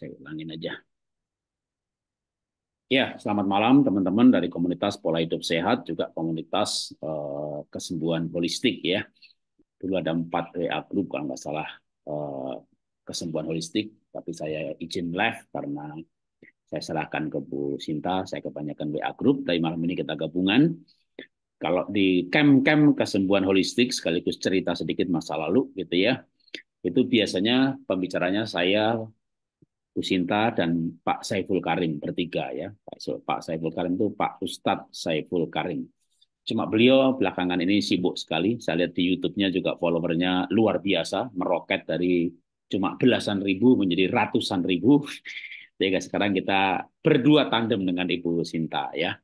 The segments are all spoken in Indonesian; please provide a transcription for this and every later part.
saya ulangin aja. Ya, selamat malam teman-teman dari komunitas pola hidup sehat, juga komunitas uh, kesembuhan holistik ya. Dulu ada empat WA group kalau nggak salah uh, kesembuhan holistik, tapi saya izin live karena saya serahkan ke Bu Sinta, saya kebanyakan WA group, tapi malam ini kita gabungan. Kalau di kem-kem kesembuhan holistik sekaligus cerita sedikit masa lalu gitu ya, itu biasanya pembicaranya saya Bu Sinta dan Pak Saiful Karim bertiga ya. Pak Saiful Karim itu Pak Ustadz Saiful Karim. Cuma beliau belakangan ini sibuk sekali. Saya lihat di YouTube-nya juga followernya luar biasa, meroket dari cuma belasan ribu menjadi ratusan ribu. Sehingga sekarang kita berdua tandem dengan Ibu Sinta ya.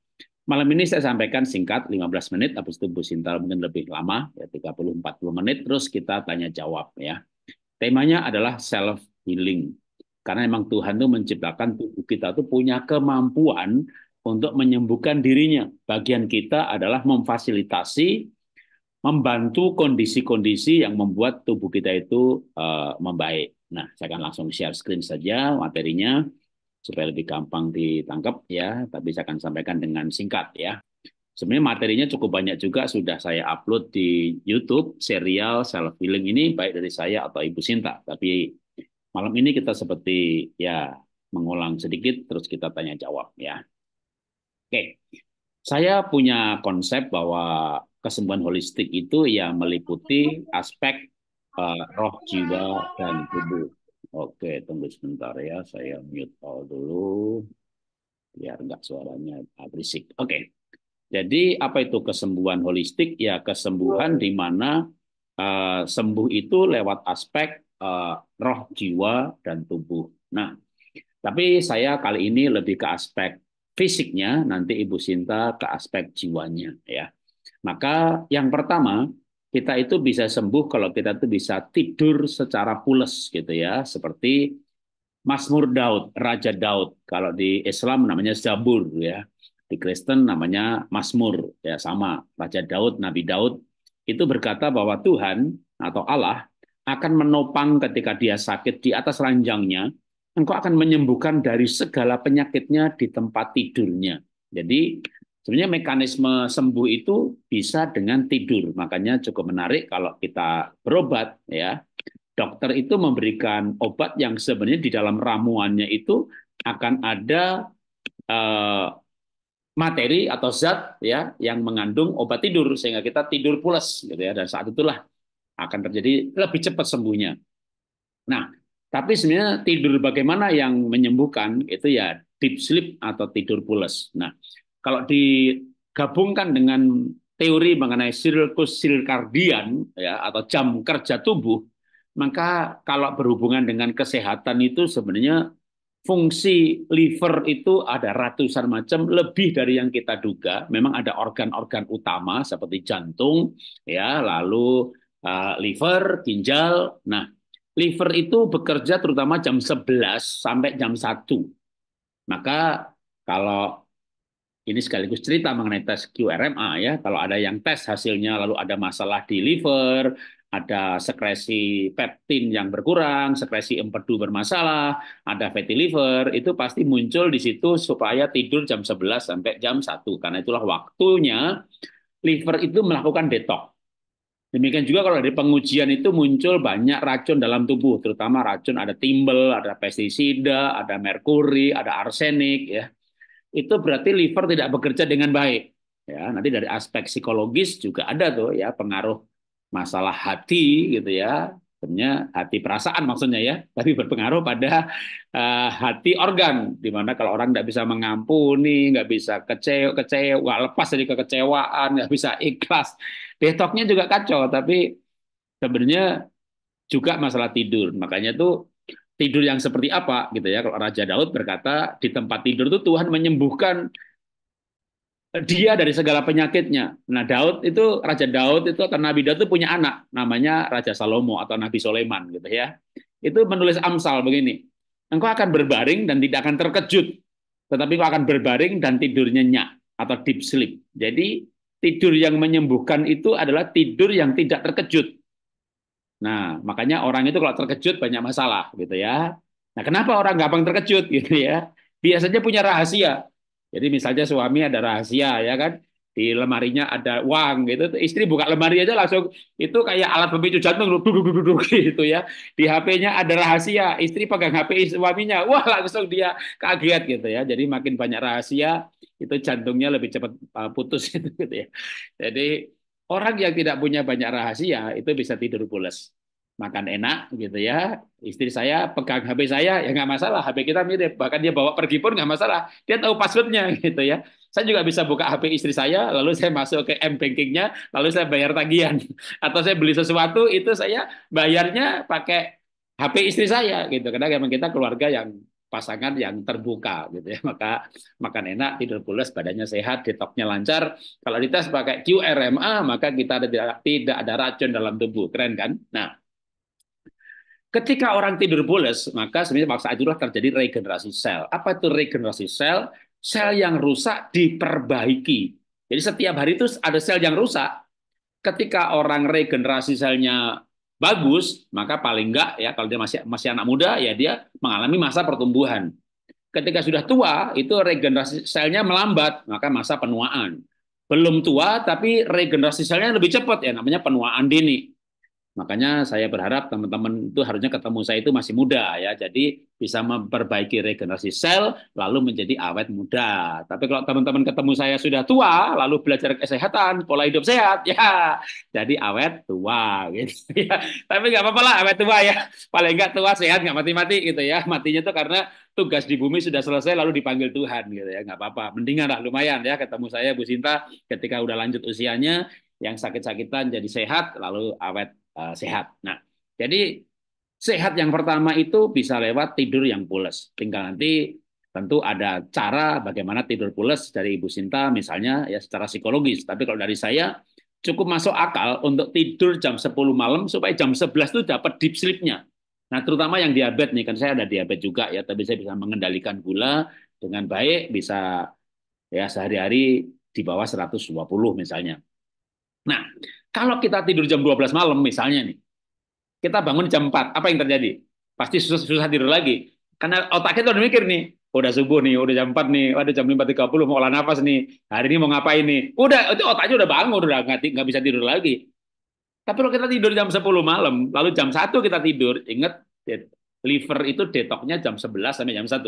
Malam ini saya sampaikan singkat 15 menit, habis itu Bu Sinta mungkin lebih lama, ya 30-40 menit, terus kita tanya jawab ya. Temanya adalah self healing. Karena memang Tuhan itu menciptakan tubuh kita itu punya kemampuan untuk menyembuhkan dirinya. Bagian kita adalah memfasilitasi, membantu kondisi-kondisi yang membuat tubuh kita itu uh, membaik. Nah, saya akan langsung share screen saja materinya supaya lebih gampang ditangkap ya, tapi saya akan sampaikan dengan singkat ya. Sebenarnya materinya cukup banyak juga sudah saya upload di YouTube serial self healing ini baik dari saya atau Ibu Sinta, tapi Malam ini kita seperti ya mengulang sedikit terus kita tanya jawab ya. Oke. Saya punya konsep bahwa kesembuhan holistik itu ya meliputi aspek uh, roh, jiwa dan tubuh. Oke, tunggu sebentar ya, saya mute all dulu biar enggak suaranya berisik. Oke. Jadi apa itu kesembuhan holistik? Ya kesembuhan di mana uh, sembuh itu lewat aspek uh, roh jiwa dan tubuh. Nah, tapi saya kali ini lebih ke aspek fisiknya, nanti Ibu Sinta ke aspek jiwanya ya. Maka yang pertama, kita itu bisa sembuh kalau kita itu bisa tidur secara pules gitu ya, seperti Mazmur Daud, Raja Daud. Kalau di Islam namanya Zabur ya. Di Kristen namanya Mazmur ya sama. Raja Daud, Nabi Daud itu berkata bahwa Tuhan atau Allah akan menopang ketika dia sakit di atas ranjangnya, engkau akan menyembuhkan dari segala penyakitnya di tempat tidurnya. Jadi sebenarnya mekanisme sembuh itu bisa dengan tidur. Makanya cukup menarik kalau kita berobat ya. Dokter itu memberikan obat yang sebenarnya di dalam ramuannya itu akan ada eh, materi atau zat ya yang mengandung obat tidur sehingga kita tidur pulas gitu ya dan saat itulah akan terjadi lebih cepat sembuhnya. Nah, tapi sebenarnya tidur bagaimana yang menyembuhkan itu ya deep sleep atau tidur pulas. Nah, kalau digabungkan dengan teori mengenai sirkus sirkardian ya atau jam kerja tubuh, maka kalau berhubungan dengan kesehatan itu sebenarnya fungsi liver itu ada ratusan macam lebih dari yang kita duga. Memang ada organ-organ utama seperti jantung ya, lalu Ah, liver, ginjal. Nah, liver itu bekerja terutama jam 11 sampai jam 1. Maka kalau ini sekaligus cerita mengenai tes QRMA ya, kalau ada yang tes hasilnya lalu ada masalah di liver, ada sekresi peptin yang berkurang, sekresi empedu bermasalah, ada fatty liver, itu pasti muncul di situ supaya tidur jam 11 sampai jam 1. Karena itulah waktunya liver itu melakukan detox. Demikian juga kalau dari pengujian itu muncul banyak racun dalam tubuh, terutama racun ada timbel, ada pestisida, ada merkuri, ada arsenik ya. Itu berarti liver tidak bekerja dengan baik. Ya, nanti dari aspek psikologis juga ada tuh ya pengaruh masalah hati gitu ya. Sebenarnya hati perasaan maksudnya ya, tapi berpengaruh pada uh, hati organ Dimana kalau orang nggak bisa mengampuni, nggak bisa kecewa, kecewa lepas dari kekecewaan, nggak bisa ikhlas, Betoknya juga kacau, tapi sebenarnya juga masalah tidur. Makanya tuh tidur yang seperti apa gitu ya. Kalau Raja Daud berkata di tempat tidur tuh Tuhan menyembuhkan dia dari segala penyakitnya. Nah Daud itu Raja Daud itu atau Nabi Daud itu punya anak namanya Raja Salomo atau Nabi Soleman gitu ya. Itu menulis Amsal begini. Engkau akan berbaring dan tidak akan terkejut, tetapi engkau akan berbaring dan tidurnya nyenyak atau deep sleep. Jadi tidur yang menyembuhkan itu adalah tidur yang tidak terkejut. Nah, makanya orang itu kalau terkejut banyak masalah gitu ya. Nah, kenapa orang gampang terkejut gitu ya? Biasanya punya rahasia. Jadi misalnya suami ada rahasia ya kan, di lemarinya ada uang gitu istri buka lemari aja langsung itu kayak alat pemicu jantung duduk duduk duduk gitu ya di HP-nya ada rahasia istri pegang HP suaminya wah langsung dia kaget gitu ya jadi makin banyak rahasia itu jantungnya lebih cepat eh, putus gitu, gitu ya jadi orang yang tidak punya banyak rahasia itu bisa tidur pulas makan enak gitu ya. Istri saya pegang HP saya ya nggak masalah, HP kita mirip. Bahkan dia bawa pergi pun nggak masalah. Dia tahu passwordnya gitu ya. Saya juga bisa buka HP istri saya, lalu saya masuk ke M bankingnya, lalu saya bayar tagihan atau saya beli sesuatu itu saya bayarnya pakai HP istri saya gitu. Karena memang kita keluarga yang pasangan yang terbuka gitu ya. Maka makan enak, tidur pulas, badannya sehat, detoknya lancar. Kalau kita pakai QRMA maka kita tidak, tidak ada racun dalam tubuh. Keren kan? Nah, Ketika orang tidur pulas, maka sebenarnya maksa itulah terjadi regenerasi sel. Apa itu regenerasi sel? sel yang rusak diperbaiki. Jadi setiap hari itu ada sel yang rusak. Ketika orang regenerasi selnya bagus, maka paling enggak ya kalau dia masih masih anak muda ya dia mengalami masa pertumbuhan. Ketika sudah tua itu regenerasi selnya melambat, maka masa penuaan. Belum tua tapi regenerasi selnya lebih cepat ya namanya penuaan dini. Makanya saya berharap teman-teman itu harusnya ketemu saya itu masih muda ya. Jadi bisa memperbaiki regenerasi sel lalu menjadi awet muda. Tapi kalau teman-teman ketemu saya sudah tua lalu belajar kesehatan, pola hidup sehat ya jadi awet tua gitu ya. Tapi nggak apa-apa lah awet tua ya. Paling nggak tua sehat nggak mati-mati gitu ya. Matinya itu karena tugas di bumi sudah selesai lalu dipanggil Tuhan gitu ya. nggak apa-apa. Mendingan lah lumayan ya ketemu saya Bu Sinta ketika udah lanjut usianya yang sakit-sakitan jadi sehat lalu awet Eh, sehat. Nah, jadi sehat yang pertama itu bisa lewat tidur yang pulas. Tinggal nanti tentu ada cara bagaimana tidur pulas dari Ibu Sinta misalnya ya secara psikologis. Tapi kalau dari saya cukup masuk akal untuk tidur jam 10 malam supaya jam 11 itu dapat deep sleep-nya. Nah, terutama yang diabetes nih kan saya ada diabetes juga ya, tapi saya bisa mengendalikan gula dengan baik bisa ya sehari-hari di bawah 120 misalnya. Nah, kalau kita tidur jam 12 malam misalnya nih, kita bangun jam 4, apa yang terjadi? Pasti susah, susah tidur lagi. Karena otak otaknya udah mikir nih, udah subuh nih, udah jam 4 nih, udah jam 5.30 mau olah nafas nih, hari ini mau ngapain nih. Udah, itu otaknya udah bangun, udah nggak bisa tidur lagi. Tapi kalau kita tidur jam 10 malam, lalu jam 1 kita tidur, ingat liver itu detoknya jam 11 sampai jam 1.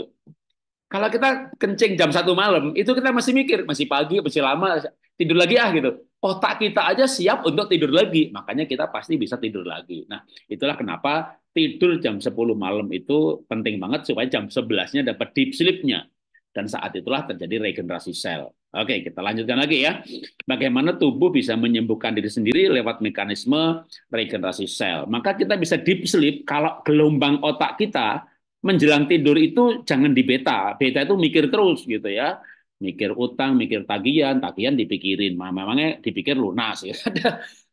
Kalau kita kencing jam 1 malam, itu kita masih mikir, masih pagi, masih lama, tidur lagi ah gitu otak kita aja siap untuk tidur lagi. Makanya kita pasti bisa tidur lagi. Nah, itulah kenapa tidur jam 10 malam itu penting banget supaya jam 11-nya dapat deep sleep-nya. Dan saat itulah terjadi regenerasi sel. Oke, kita lanjutkan lagi ya. Bagaimana tubuh bisa menyembuhkan diri sendiri lewat mekanisme regenerasi sel. Maka kita bisa deep sleep kalau gelombang otak kita menjelang tidur itu jangan di beta. Beta itu mikir terus gitu ya mikir utang, mikir tagihan, tagihan dipikirin, memangnya dipikir lunas ya.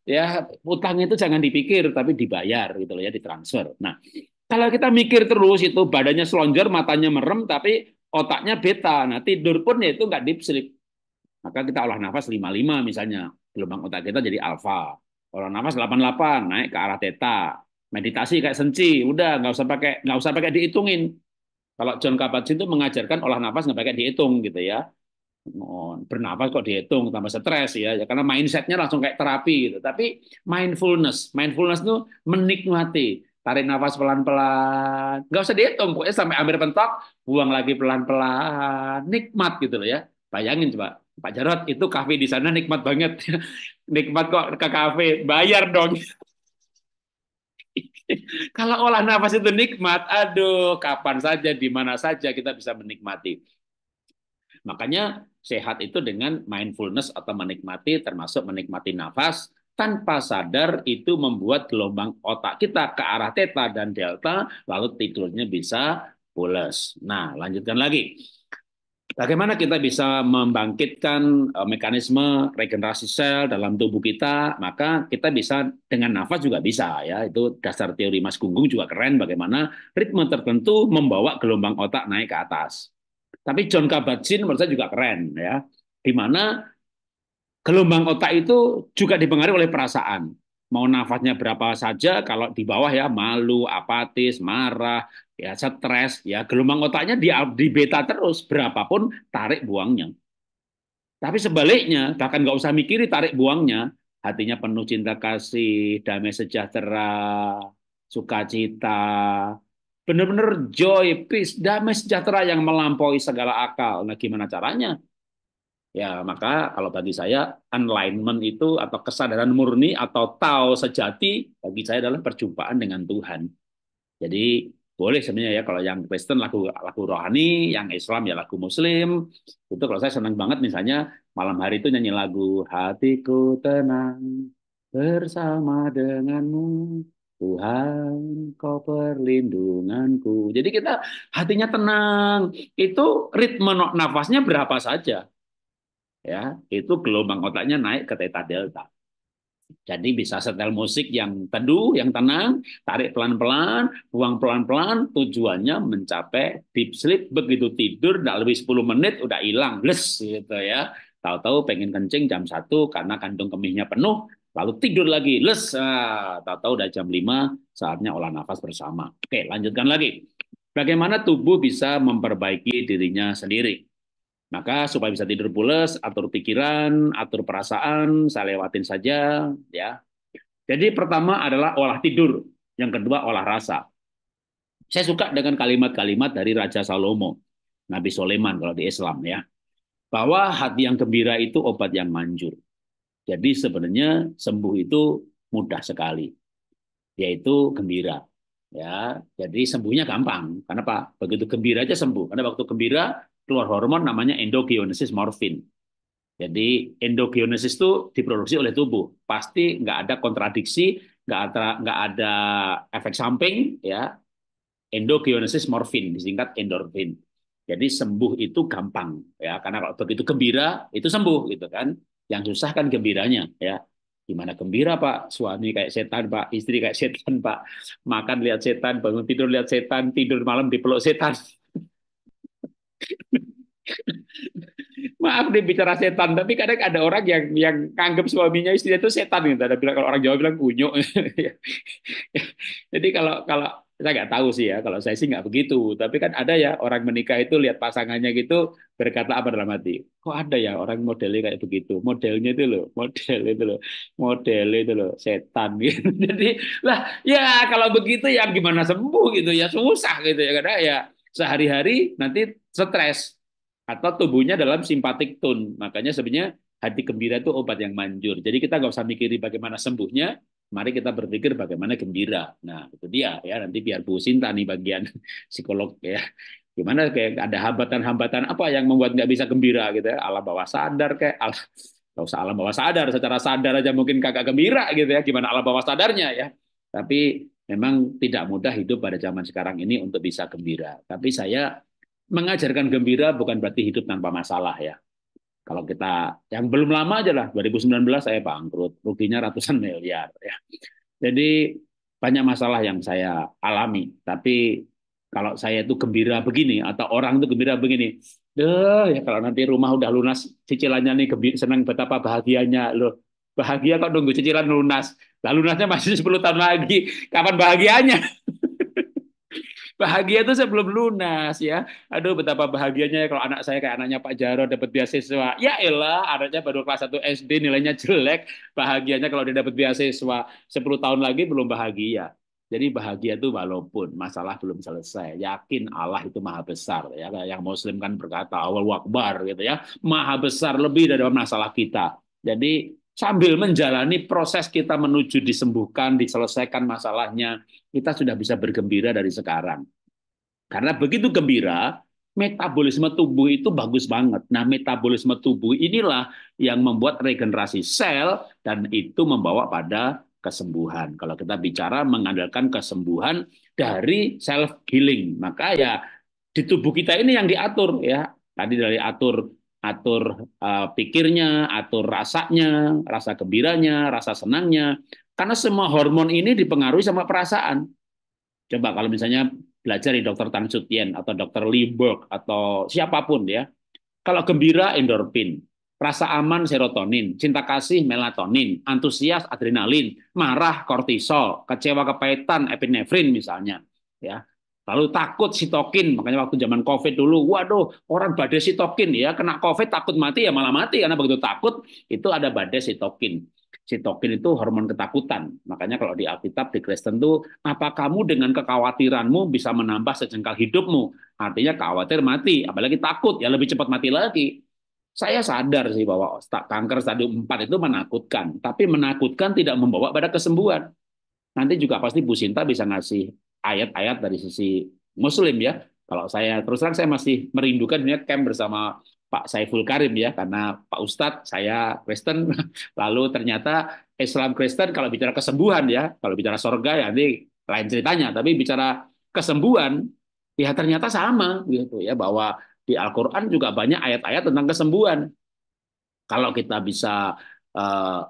ya utang itu jangan dipikir tapi dibayar gitu loh ya ditransfer. Nah, kalau kita mikir terus itu badannya selonjor, matanya merem tapi otaknya beta. Nah, tidur pun ya itu enggak deep sleep. Maka kita olah nafas 55 misalnya. Gelombang otak kita jadi alfa. Olah nafas 88 naik ke arah teta. Meditasi kayak senci, udah nggak usah pakai nggak usah pakai dihitungin kalau John Kabat-Zinn itu mengajarkan olah nafas nggak pakai dihitung gitu ya. Bernafas kok dihitung tambah stres ya, ya karena mindsetnya langsung kayak terapi gitu. Tapi mindfulness, mindfulness itu menikmati tarik nafas pelan-pelan, nggak usah dihitung, pokoknya sampai hampir pentok, buang lagi pelan-pelan, nikmat gitu loh ya. Bayangin coba, Pak Jarot itu kafe di sana nikmat banget, nikmat kok ke kafe, bayar dong. Kalau olah nafas itu nikmat, aduh, kapan saja, di mana saja kita bisa menikmati. Makanya sehat itu dengan mindfulness atau menikmati, termasuk menikmati nafas, tanpa sadar itu membuat gelombang otak kita ke arah theta dan delta, lalu tidurnya bisa pulas. Nah, lanjutkan lagi. Bagaimana kita bisa membangkitkan e, mekanisme regenerasi sel dalam tubuh kita? Maka kita bisa dengan nafas juga bisa ya. Itu dasar teori Mas Gunggung juga keren bagaimana ritme tertentu membawa gelombang otak naik ke atas. Tapi John Kabat-Zinn menurut saya juga keren ya. Di mana gelombang otak itu juga dipengaruhi oleh perasaan mau nafasnya berapa saja kalau di bawah ya malu, apatis, marah, ya stres, ya gelombang otaknya di, di beta terus berapapun tarik buangnya. Tapi sebaliknya bahkan nggak usah mikiri tarik buangnya, hatinya penuh cinta kasih, damai sejahtera, sukacita, benar-benar joy, peace, damai sejahtera yang melampaui segala akal. Nah, gimana caranya? Ya, maka kalau bagi saya alignment itu atau kesadaran murni atau tahu sejati bagi saya adalah perjumpaan dengan Tuhan. Jadi boleh sebenarnya ya kalau yang Kristen lagu lagu rohani, yang Islam ya lagu Muslim. Itu kalau saya senang banget misalnya malam hari itu nyanyi lagu Hatiku Tenang bersama denganmu Tuhan, kau perlindunganku. Jadi kita hatinya tenang. Itu ritme nafasnya berapa saja ya itu gelombang otaknya naik ke theta delta. Jadi bisa setel musik yang teduh, yang tenang, tarik pelan-pelan, buang pelan-pelan, tujuannya mencapai deep sleep. Begitu tidur, tidak lebih 10 menit, udah hilang, les gitu ya. Tahu-tahu pengen kencing jam satu karena kandung kemihnya penuh, lalu tidur lagi, les. Ah, tahu-tahu udah jam 5, saatnya olah nafas bersama. Oke, lanjutkan lagi. Bagaimana tubuh bisa memperbaiki dirinya sendiri? Maka supaya bisa tidur pulas, atur pikiran, atur perasaan, saya lewatin saja ya. Jadi pertama adalah olah tidur, yang kedua olah rasa. Saya suka dengan kalimat-kalimat dari Raja Salomo, Nabi Soleman kalau di Islam ya. Bahwa hati yang gembira itu obat yang manjur. Jadi sebenarnya sembuh itu mudah sekali, yaitu gembira. Ya, jadi sembuhnya gampang. Karena pak Begitu gembira aja sembuh. Karena waktu gembira keluar hormon namanya endogenesis morfin. Jadi endogenesis itu diproduksi oleh tubuh. Pasti nggak ada kontradiksi, nggak ada nggak ada efek samping, ya. Endogenesis morfin disingkat endorfin. Jadi sembuh itu gampang ya karena kalau begitu gembira itu sembuh gitu kan. Yang susah kan gembiranya ya. Gimana gembira Pak? Suami kayak setan Pak, istri kayak setan Pak, makan lihat setan, bangun tidur lihat setan, tidur malam dipeluk setan. Maaf deh bicara setan, tapi kadang ada orang yang yang kanggap suaminya istrinya itu setan gitu. Ada bilang kalau orang Jawa bilang kunyuk. Jadi kalau kalau saya nggak tahu sih ya, kalau saya sih nggak begitu. Tapi kan ada ya orang menikah itu lihat pasangannya gitu berkata apa dalam hati? Kok ada ya orang modelnya kayak begitu? Modelnya itu loh, model itu loh, model itu loh, setan gitu. Jadi lah ya kalau begitu ya gimana sembuh gitu ya susah gitu ya karena ya sehari-hari nanti stres atau tubuhnya dalam simpatik tone. Makanya sebenarnya hati gembira itu obat yang manjur. Jadi kita nggak usah mikirin bagaimana sembuhnya, mari kita berpikir bagaimana gembira. Nah, itu dia ya nanti biar Bu Sinta nih bagian psikolog ya. Gimana kayak ada hambatan-hambatan apa yang membuat nggak bisa gembira gitu ya? Alam bawah sadar kayak alam nggak usah alam bawah sadar, secara sadar aja mungkin kakak gembira gitu ya. Gimana alam bawah sadarnya ya? Tapi memang tidak mudah hidup pada zaman sekarang ini untuk bisa gembira. Tapi saya mengajarkan gembira bukan berarti hidup tanpa masalah ya. Kalau kita yang belum lama aja lah 2019 saya bangkrut, ruginya ratusan miliar ya. Jadi banyak masalah yang saya alami, tapi kalau saya itu gembira begini atau orang itu gembira begini, deh ya kalau nanti rumah udah lunas cicilannya nih gembira, senang betapa bahagianya loh. Bahagia kok nunggu cicilan lunas. Lalu lunasnya masih 10 tahun lagi. Kapan bahagianya? bahagia itu sebelum lunas ya. Aduh betapa bahagianya ya kalau anak saya kayak anaknya Pak Jaro dapat beasiswa. Ya elah, anaknya baru kelas 1 SD nilainya jelek, bahagianya kalau dia dapat beasiswa 10 tahun lagi belum bahagia. Jadi bahagia itu walaupun masalah belum selesai, yakin Allah itu maha besar ya. Yang Muslim kan berkata awal wakbar gitu ya, maha besar lebih dari masalah kita. Jadi sambil menjalani proses kita menuju disembuhkan, diselesaikan masalahnya, kita sudah bisa bergembira dari sekarang. Karena begitu gembira, metabolisme tubuh itu bagus banget. Nah, metabolisme tubuh inilah yang membuat regenerasi sel dan itu membawa pada kesembuhan. Kalau kita bicara mengandalkan kesembuhan dari self healing, maka ya di tubuh kita ini yang diatur ya. Tadi dari atur atur uh, pikirnya, atur rasanya, rasa gembiranya, rasa senangnya. Karena semua hormon ini dipengaruhi sama perasaan. Coba kalau misalnya belajar di dokter Tan Sutien atau dokter Lieberg atau siapapun ya. Kalau gembira endorfin, rasa aman serotonin, cinta kasih melatonin, antusias adrenalin, marah kortisol, kecewa kepahitan epinefrin misalnya ya. Lalu takut sitokin, makanya waktu zaman COVID dulu, waduh orang badai sitokin ya, kena COVID takut mati ya malah mati karena begitu takut itu ada badai sitokin. Sitokin itu hormon ketakutan. Makanya kalau di Alkitab di Kristen tuh apa kamu dengan kekhawatiranmu bisa menambah sejengkal hidupmu? Artinya khawatir mati, apalagi takut ya lebih cepat mati lagi. Saya sadar sih bahwa kanker stadium 4 itu menakutkan, tapi menakutkan tidak membawa pada kesembuhan. Nanti juga pasti Bu Sinta bisa ngasih ayat-ayat dari sisi Muslim ya. Kalau saya terus terang saya masih merindukan dunia camp bersama Pak Saiful Karim ya karena Pak Ustadz saya Kristen lalu ternyata Islam Kristen kalau bicara kesembuhan ya kalau bicara sorga ya nanti lain ceritanya tapi bicara kesembuhan ya ternyata sama gitu ya bahwa di Al-Qur'an juga banyak ayat-ayat tentang kesembuhan. Kalau kita bisa uh,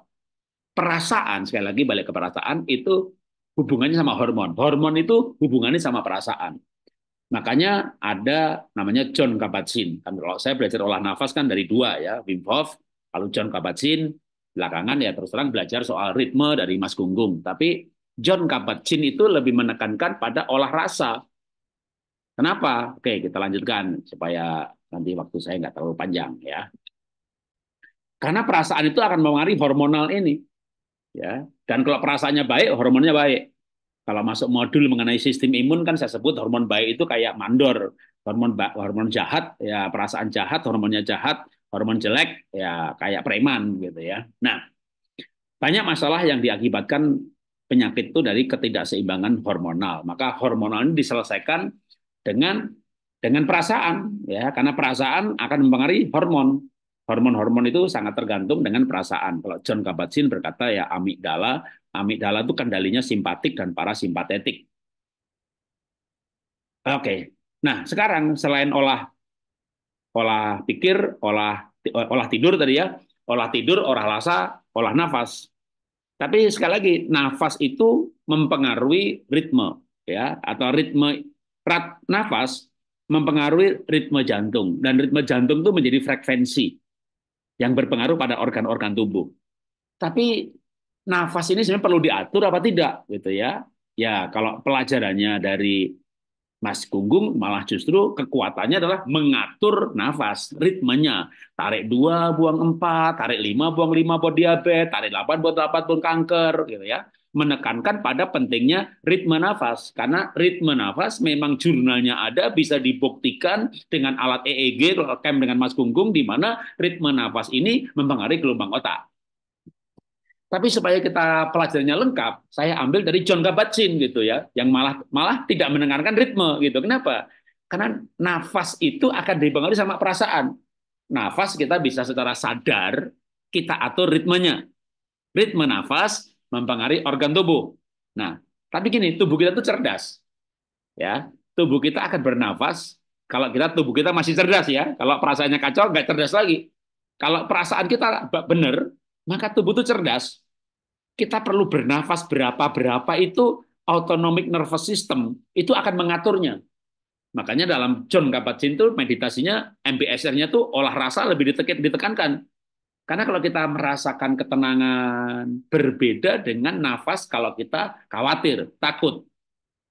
perasaan sekali lagi balik ke perasaan itu hubungannya sama hormon. Hormon itu hubungannya sama perasaan. Makanya ada namanya John Kabat-Zinn. Kan kalau saya belajar olah nafas kan dari dua ya, Wim Hof, lalu John Kabat-Zinn. Belakangan ya terus terang belajar soal ritme dari Mas Gunggung. Tapi John Kabat-Zinn itu lebih menekankan pada olah rasa. Kenapa? Oke, kita lanjutkan supaya nanti waktu saya nggak terlalu panjang ya. Karena perasaan itu akan mempengaruhi hormonal ini. Ya, dan kalau perasaannya baik, hormonnya baik. Kalau masuk modul mengenai sistem imun kan saya sebut hormon baik itu kayak mandor, hormon hormon jahat ya perasaan jahat, hormonnya jahat, hormon jelek ya kayak preman gitu ya. Nah, banyak masalah yang diakibatkan penyakit itu dari ketidakseimbangan hormonal. Maka hormonal ini diselesaikan dengan dengan perasaan ya karena perasaan akan mempengaruhi hormon hormon-hormon itu sangat tergantung dengan perasaan. Kalau John Kabat-Zinn berkata ya amigdala, amigdala itu kendalinya simpatik dan parasimpatetik. Oke. Nah, sekarang selain olah olah pikir, olah olah tidur tadi ya, olah tidur, olah rasa, olah nafas. Tapi sekali lagi nafas itu mempengaruhi ritme ya atau ritme rat nafas mempengaruhi ritme jantung dan ritme jantung itu menjadi frekuensi yang berpengaruh pada organ-organ tubuh. Tapi nafas ini sebenarnya perlu diatur apa tidak gitu ya. Ya, kalau pelajarannya dari Mas Gunggung malah justru kekuatannya adalah mengatur nafas, ritmenya. Tarik dua buang empat, tarik lima buang lima buat diabetes, tarik delapan buat delapan buat kanker gitu ya menekankan pada pentingnya ritme nafas karena ritme nafas memang jurnalnya ada bisa dibuktikan dengan alat EEG rekam dengan Mas Gunggung di mana ritme nafas ini mempengaruhi gelombang otak. Tapi supaya kita pelajarannya lengkap, saya ambil dari John Kabat-Zinn gitu ya, yang malah malah tidak mendengarkan ritme gitu. Kenapa? Karena nafas itu akan dipengaruhi sama perasaan. Nafas kita bisa secara sadar kita atur ritmenya. Ritme nafas mempengaruhi organ tubuh. Nah, tapi gini, tubuh kita itu cerdas. Ya, tubuh kita akan bernafas kalau kita tubuh kita masih cerdas ya. Kalau perasaannya kacau nggak cerdas lagi. Kalau perasaan kita benar, maka tubuh itu cerdas. Kita perlu bernafas berapa-berapa itu autonomic nervous system itu akan mengaturnya. Makanya dalam John Kabat-Zinn itu meditasinya MBSR-nya tuh olah rasa lebih ditekan, ditekankan. Karena kalau kita merasakan ketenangan berbeda dengan nafas kalau kita khawatir, takut.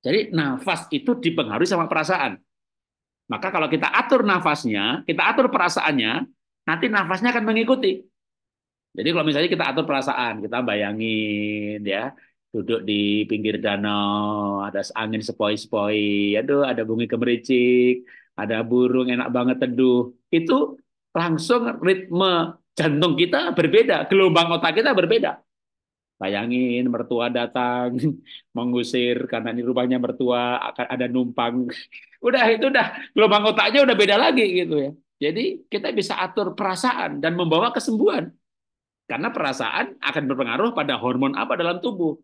Jadi nafas itu dipengaruhi sama perasaan. Maka kalau kita atur nafasnya, kita atur perasaannya, nanti nafasnya akan mengikuti. Jadi kalau misalnya kita atur perasaan, kita bayangin ya, duduk di pinggir danau, ada angin sepoi-sepoi, aduh ada bunyi kemericik, ada burung enak banget teduh. Itu langsung ritme jantung kita berbeda, gelombang otak kita berbeda. Bayangin mertua datang mengusir karena ini rupanya mertua akan ada numpang. Udah itu udah gelombang otaknya udah beda lagi gitu ya. Jadi kita bisa atur perasaan dan membawa kesembuhan. Karena perasaan akan berpengaruh pada hormon apa dalam tubuh.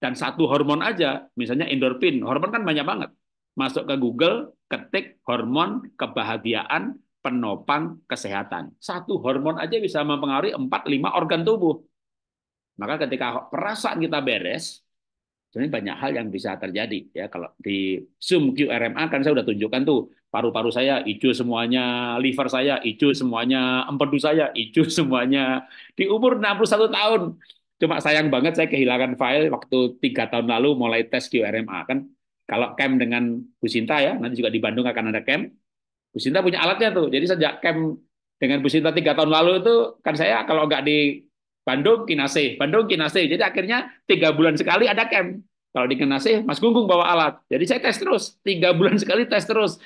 Dan satu hormon aja, misalnya endorfin. Hormon kan banyak banget. Masuk ke Google, ketik hormon kebahagiaan penopang kesehatan. Satu hormon aja bisa mempengaruhi 4-5 organ tubuh. Maka ketika perasaan kita beres, jadi banyak hal yang bisa terjadi. ya Kalau di Zoom QRMA kan saya sudah tunjukkan tuh, paru-paru saya hijau semuanya, liver saya hijau semuanya, empedu saya hijau semuanya. Di umur 61 tahun, Cuma sayang banget saya kehilangan file waktu tiga tahun lalu mulai tes QRMA kan. Kalau camp dengan Bu Sinta ya, nanti juga di Bandung akan ada camp. Bu Sinta punya alatnya tuh. Jadi sejak camp dengan Bu Sinta tiga tahun lalu itu kan saya kalau nggak di Bandung Kinase, Bandung Kinase. Jadi akhirnya tiga bulan sekali ada camp. Kalau di Kinase, Mas Gunggung bawa alat. Jadi saya tes terus, tiga bulan sekali tes terus.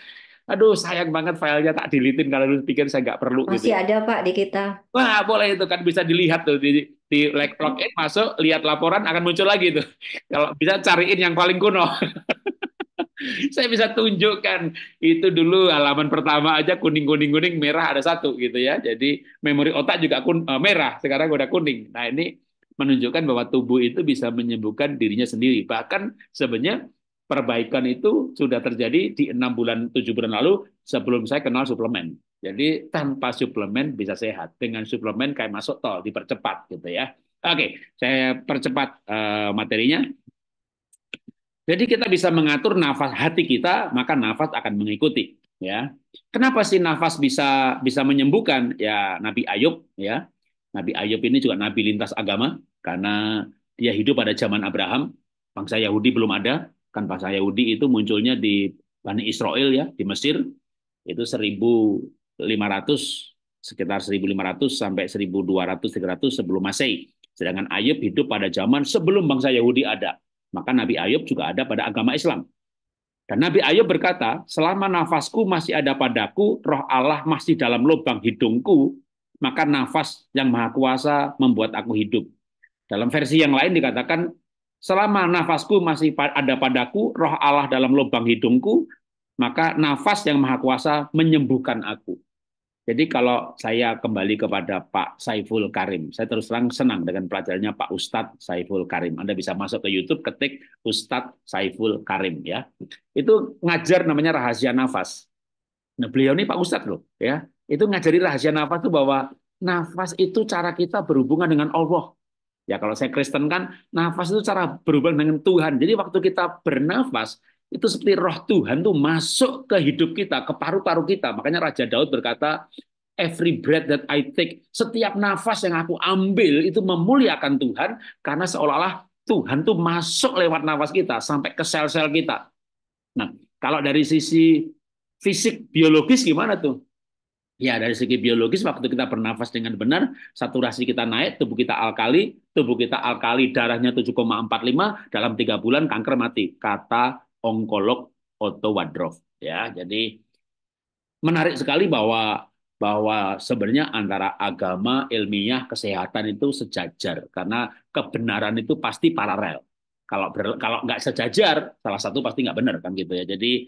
Aduh, sayang banget filenya tak dilitin kalau lu pikir saya nggak perlu. Gitu Masih gitu. ada Pak di kita. Wah, boleh itu kan bisa dilihat tuh di, di login masuk, lihat laporan akan muncul lagi tuh. Kalau bisa cariin yang paling kuno. saya bisa tunjukkan itu dulu halaman pertama aja kuning kuning kuning merah ada satu gitu ya jadi memori otak juga kun uh, merah sekarang udah kuning nah ini menunjukkan bahwa tubuh itu bisa menyembuhkan dirinya sendiri bahkan sebenarnya perbaikan itu sudah terjadi di enam bulan tujuh bulan lalu sebelum saya kenal suplemen jadi tanpa suplemen bisa sehat dengan suplemen kayak masuk tol dipercepat gitu ya oke saya percepat uh, materinya jadi kita bisa mengatur nafas hati kita, maka nafas akan mengikuti. Ya, kenapa sih nafas bisa bisa menyembuhkan? Ya, Nabi Ayub, ya, Nabi Ayub ini juga nabi lintas agama karena dia hidup pada zaman Abraham, bangsa Yahudi belum ada. Kan bangsa Yahudi itu munculnya di Bani Israel ya, di Mesir itu 1500 sekitar 1500 sampai 1200 300 sebelum Masehi. Sedangkan Ayub hidup pada zaman sebelum bangsa Yahudi ada. Maka Nabi Ayub juga ada pada agama Islam. Dan Nabi Ayub berkata, selama nafasku masih ada padaku, roh Allah masih dalam lubang hidungku, maka nafas yang maha kuasa membuat aku hidup. Dalam versi yang lain dikatakan, selama nafasku masih ada padaku, roh Allah dalam lubang hidungku, maka nafas yang maha kuasa menyembuhkan aku. Jadi kalau saya kembali kepada Pak Saiful Karim, saya terus terang senang dengan pelajarannya Pak Ustadz Saiful Karim. Anda bisa masuk ke YouTube, ketik Ustadz Saiful Karim ya. Itu ngajar namanya rahasia nafas. Nah beliau ini Pak Ustadz loh ya. Itu ngajari rahasia nafas itu bahwa nafas itu cara kita berhubungan dengan Allah. Ya kalau saya Kristen kan nafas itu cara berhubungan dengan Tuhan. Jadi waktu kita bernafas itu seperti roh Tuhan tuh masuk ke hidup kita, ke paru-paru kita. Makanya Raja Daud berkata, every breath that I take, setiap nafas yang aku ambil itu memuliakan Tuhan karena seolah-olah Tuhan tuh masuk lewat nafas kita sampai ke sel-sel kita. Nah, kalau dari sisi fisik biologis gimana tuh? Ya, dari segi biologis waktu kita bernafas dengan benar, saturasi kita naik, tubuh kita alkali, tubuh kita alkali darahnya 7,45 dalam tiga bulan kanker mati. Kata onkolog Otto Wadroff ya. Jadi menarik sekali bahwa bahwa sebenarnya antara agama, ilmiah, kesehatan itu sejajar karena kebenaran itu pasti paralel. Kalau ber, kalau nggak sejajar, salah satu pasti nggak benar kan gitu ya. Jadi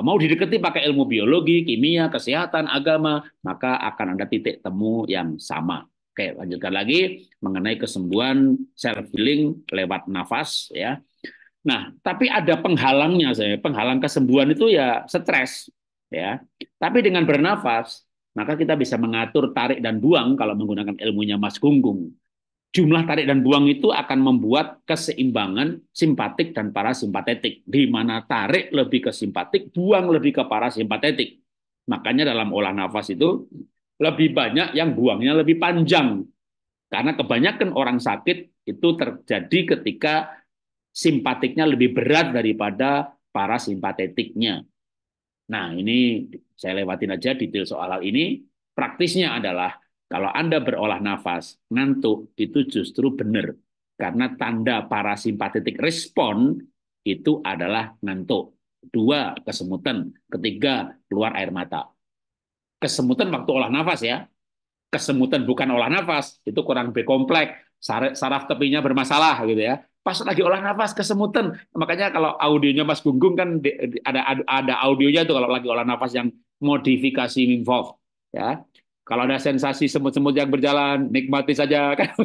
mau didekati pakai ilmu biologi, kimia, kesehatan, agama, maka akan ada titik temu yang sama. Oke, lanjutkan lagi mengenai kesembuhan self healing lewat nafas ya. Nah, tapi ada penghalangnya saya. Penghalang kesembuhan itu ya stres, ya. Tapi dengan bernafas, maka kita bisa mengatur tarik dan buang kalau menggunakan ilmunya Mas Gunggung. Jumlah tarik dan buang itu akan membuat keseimbangan simpatik dan parasimpatetik. Di mana tarik lebih ke simpatik, buang lebih ke parasimpatetik. Makanya dalam olah nafas itu lebih banyak yang buangnya lebih panjang. Karena kebanyakan orang sakit itu terjadi ketika simpatiknya lebih berat daripada parasimpatetiknya. Nah, ini saya lewatin aja detail soal hal ini. Praktisnya adalah kalau Anda berolah nafas, ngantuk itu justru benar. Karena tanda parasimpatetik respon itu adalah ngantuk. Dua, kesemutan. Ketiga, keluar air mata. Kesemutan waktu olah nafas ya. Kesemutan bukan olah nafas, itu kurang B kompleks. Saraf tepinya bermasalah gitu ya pas lagi olah nafas kesemutan. Makanya kalau audionya Mas Gunggung kan ada ada audionya tuh kalau lagi olah nafas yang modifikasi involve ya. Kalau ada sensasi semut-semut yang berjalan, nikmati saja kan.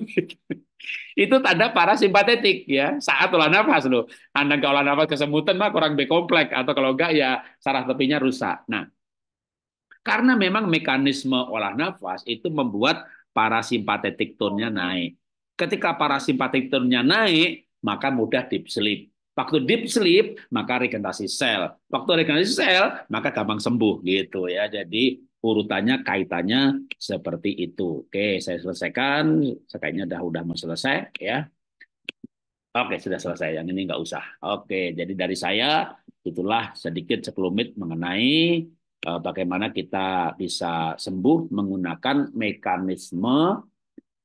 itu tanda para simpatetik ya saat olah nafas loh. Anda nggak olah nafas kesemutan mah kurang B kompleks atau kalau enggak ya saraf tepinya rusak. Nah, karena memang mekanisme olah nafas itu membuat parasimpatetik tone-nya naik ketika parasimpatetik tone-nya naik, maka mudah deep sleep. Waktu deep sleep, maka regenerasi sel. Waktu regenerasi sel, maka gampang sembuh gitu ya. Jadi urutannya kaitannya seperti itu. Oke, saya selesaikan. Sekainya dah udah mau selesai ya. Oke, sudah selesai. Yang ini nggak usah. Oke, jadi dari saya itulah sedikit sekelumit mengenai eh, bagaimana kita bisa sembuh menggunakan mekanisme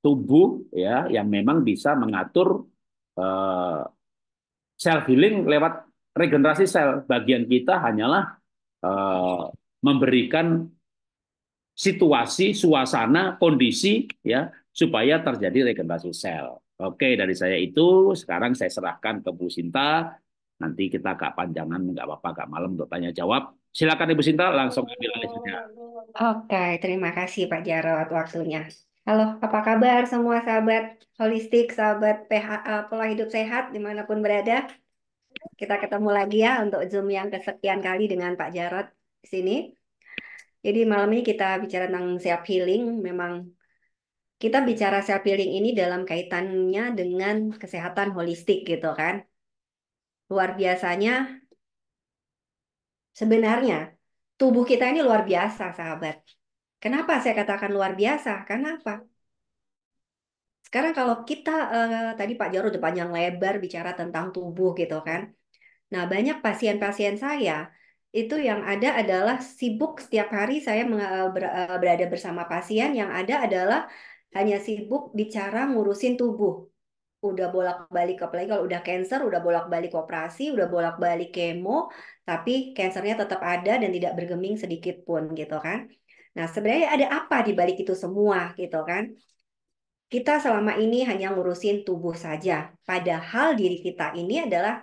tubuh ya yang memang bisa mengatur uh, eh, sel healing lewat regenerasi sel. Bagian kita hanyalah eh, memberikan situasi, suasana, kondisi ya supaya terjadi regenerasi sel. Oke, dari saya itu sekarang saya serahkan ke Bu Sinta. Nanti kita agak panjangan, nggak apa-apa, nggak malam untuk tanya jawab. Silakan Ibu Sinta langsung ambil alih Oke, terima kasih Pak Jarot waktunya. Halo, apa kabar semua sahabat holistik, sahabat PH, uh, pola hidup sehat dimanapun berada. Kita ketemu lagi ya untuk Zoom yang kesekian kali dengan Pak Jarod di sini. Jadi malam ini kita bicara tentang self healing. Memang kita bicara self healing ini dalam kaitannya dengan kesehatan holistik gitu kan. Luar biasanya sebenarnya tubuh kita ini luar biasa sahabat Kenapa saya katakan luar biasa? Karena apa? Sekarang kalau kita uh, tadi Pak Jarod udah panjang lebar bicara tentang tubuh gitu kan. Nah, banyak pasien-pasien saya itu yang ada adalah sibuk setiap hari saya eh, eh, berada bersama pasien yang ada adalah hanya sibuk bicara ngurusin tubuh. Udah bolak-balik play, kalau udah cancer, udah bolak-balik operasi, udah bolak-balik kemo, tapi cancernya tetap ada dan tidak bergeming sedikit pun gitu kan. Nah, sebenarnya ada apa di balik itu semua gitu kan? Kita selama ini hanya ngurusin tubuh saja, padahal diri kita ini adalah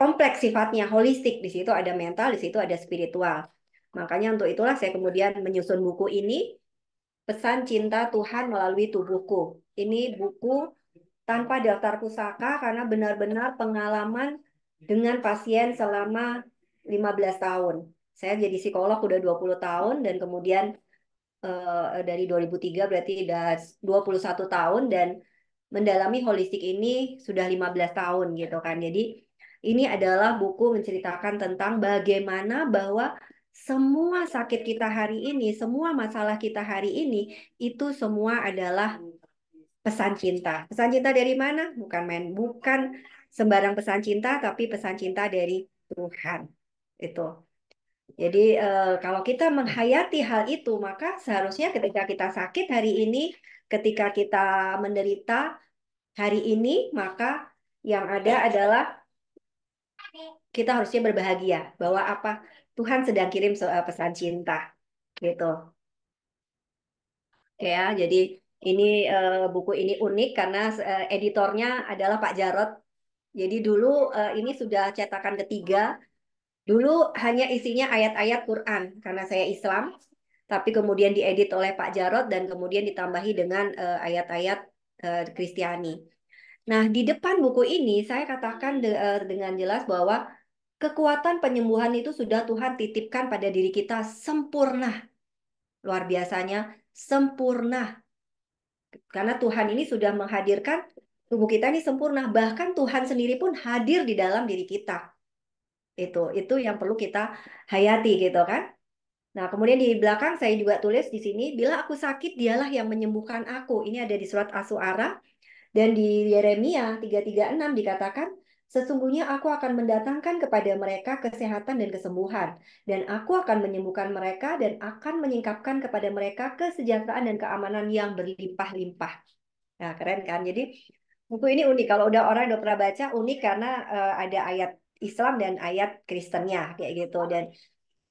kompleks sifatnya, holistik. Di situ ada mental, di situ ada spiritual. Makanya untuk itulah saya kemudian menyusun buku ini, Pesan Cinta Tuhan Melalui Tubuhku. Ini buku tanpa daftar pusaka karena benar-benar pengalaman dengan pasien selama 15 tahun saya jadi psikolog udah 20 tahun dan kemudian uh, dari 2003 berarti udah 21 tahun dan mendalami holistik ini sudah 15 tahun gitu kan. Jadi ini adalah buku menceritakan tentang bagaimana bahwa semua sakit kita hari ini, semua masalah kita hari ini itu semua adalah pesan cinta. Pesan cinta dari mana? Bukan main, bukan sembarang pesan cinta tapi pesan cinta dari Tuhan. Itu. Jadi eh, kalau kita menghayati hal itu, maka seharusnya ketika kita sakit hari ini, ketika kita menderita hari ini, maka yang ada adalah kita harusnya berbahagia bahwa apa Tuhan sedang kirim eh, pesan cinta gitu. ya, jadi ini eh, buku ini unik karena eh, editornya adalah Pak Jarot. Jadi dulu eh, ini sudah cetakan ketiga Dulu hanya isinya ayat-ayat Quran karena saya Islam, tapi kemudian diedit oleh Pak Jarot dan kemudian ditambahi dengan eh, ayat-ayat eh, Kristiani. nah, di depan buku ini saya katakan eh, dengan jelas bahwa kekuatan penyembuhan itu sudah Tuhan titipkan pada diri kita sempurna. Luar biasanya sempurna. Karena Tuhan ini sudah menghadirkan tubuh kita ini sempurna, bahkan Tuhan sendiri pun hadir di dalam diri kita itu itu yang perlu kita hayati gitu kan. Nah, kemudian di belakang saya juga tulis di sini bila aku sakit dialah yang menyembuhkan aku. Ini ada di surat asuara dan di Yeremia 336 dikatakan Sesungguhnya aku akan mendatangkan kepada mereka kesehatan dan kesembuhan, dan aku akan menyembuhkan mereka dan akan menyingkapkan kepada mereka kesejahteraan dan keamanan yang berlimpah-limpah. Nah, keren kan? Jadi buku ini unik. Kalau udah orang udah pernah baca, unik karena uh, ada ayat Islam dan ayat Kristennya kayak gitu dan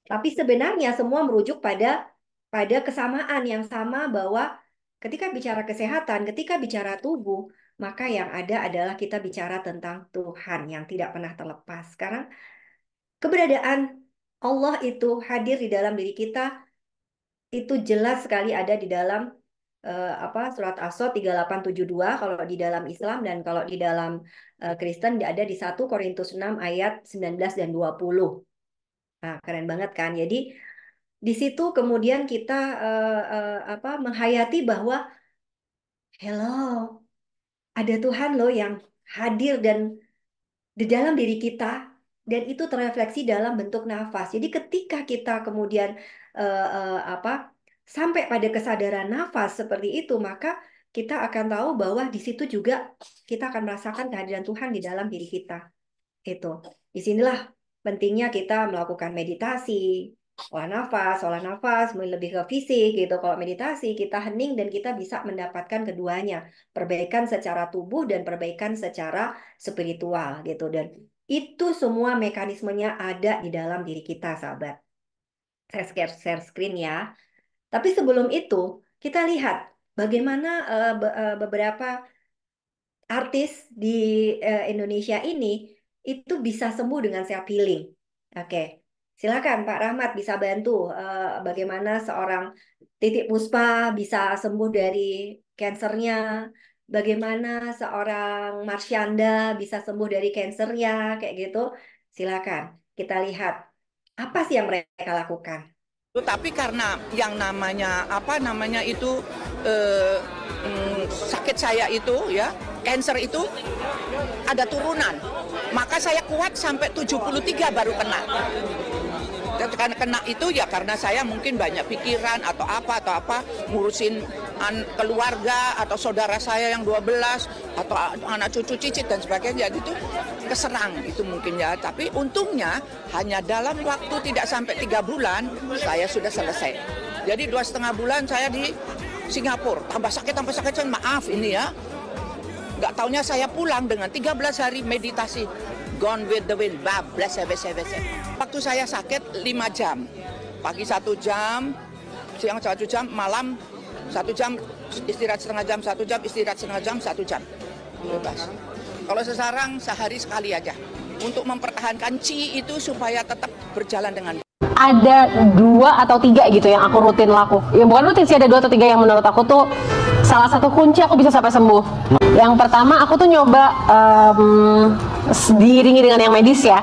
tapi sebenarnya semua merujuk pada pada kesamaan yang sama bahwa ketika bicara kesehatan, ketika bicara tubuh, maka yang ada adalah kita bicara tentang Tuhan yang tidak pernah terlepas. Sekarang keberadaan Allah itu hadir di dalam diri kita itu jelas sekali ada di dalam uh, apa surat aso 3872 kalau di dalam Islam dan kalau di dalam uh, Kristen ada di 1 Korintus 6 ayat 19 dan 20. Nah, keren banget kan. Jadi di situ kemudian kita uh, uh, apa menghayati bahwa hello ada Tuhan loh yang hadir dan di dalam diri kita dan itu terefleksi dalam bentuk nafas. Jadi ketika kita kemudian uh, uh, apa sampai pada kesadaran nafas seperti itu, maka kita akan tahu bahwa di situ juga kita akan merasakan kehadiran Tuhan di dalam diri kita. Itu. Disinilah pentingnya kita melakukan meditasi, olah nafas, olah nafas, lebih ke fisik gitu. Kalau meditasi kita hening dan kita bisa mendapatkan keduanya, perbaikan secara tubuh dan perbaikan secara spiritual gitu. Dan itu semua mekanismenya ada di dalam diri kita, sahabat. Saya share, share screen ya. Tapi sebelum itu, kita lihat bagaimana uh, be uh, beberapa artis di uh, Indonesia ini itu bisa sembuh dengan self healing. Oke. Okay. Silakan Pak Rahmat bisa bantu uh, bagaimana seorang Titik Puspa bisa sembuh dari kansernya, bagaimana seorang Marsyanda bisa sembuh dari kansernya kayak gitu. Silakan kita lihat apa sih yang mereka lakukan. Tapi karena yang namanya apa namanya itu eh, mm, sakit saya itu ya, cancer itu ada turunan. Maka saya kuat sampai 73 baru kena karena kena itu ya karena saya mungkin banyak pikiran atau apa atau apa ngurusin keluarga atau saudara saya yang 12 atau anak cucu cicit dan sebagainya jadi itu keserang itu mungkin ya tapi untungnya hanya dalam waktu tidak sampai tiga bulan saya sudah selesai jadi dua setengah bulan saya di Singapura tambah sakit tambah sakit maaf ini ya nggak taunya saya pulang dengan 13 hari meditasi Gone with the wind, bablas, sebes, eh, sebes. Eh, eh. Waktu saya sakit 5 jam, pagi 1 jam, siang 1 jam, malam 1 jam istirahat setengah jam, 1 jam istirahat setengah jam, 1 jam. Bebas. Kalau sesarang sehari sekali aja untuk mempertahankan ci itu supaya tetap berjalan dengan ada dua atau tiga gitu yang aku rutin laku. Ya bukan rutin sih ada dua atau tiga yang menurut aku tuh salah satu kunci aku bisa sampai sembuh. Yang pertama aku tuh nyoba um, diiringi dengan yang medis ya.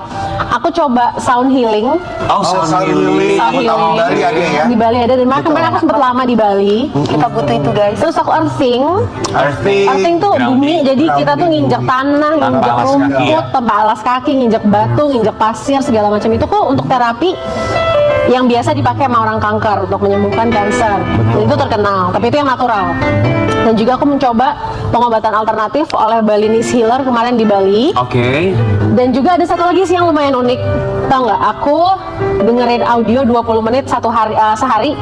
Aku coba sound healing. Oh, oh sound, sound healing. Sound healing. Di Bali ada ya. Di Bali ada dan makanya kemarin aku sempat lama di Bali. Kita butuh itu guys. Terus aku earthing. Earthing. Earthing tuh grounding. bumi. Jadi grounding. kita tuh nginjak tanah, nginjak rumput, tempat alas kaki, ya. nginjak batu, nginjak pasir segala macam itu kok untuk terapi yang biasa dipakai sama orang kanker untuk menyembuhkan kanker. Itu terkenal, tapi itu yang natural. Dan juga aku mencoba pengobatan alternatif oleh Balinese Healer kemarin di Bali. Oke. Okay. Dan juga ada satu lagi sih yang lumayan unik. tau nggak? Aku dengerin audio 20 menit satu hari uh, sehari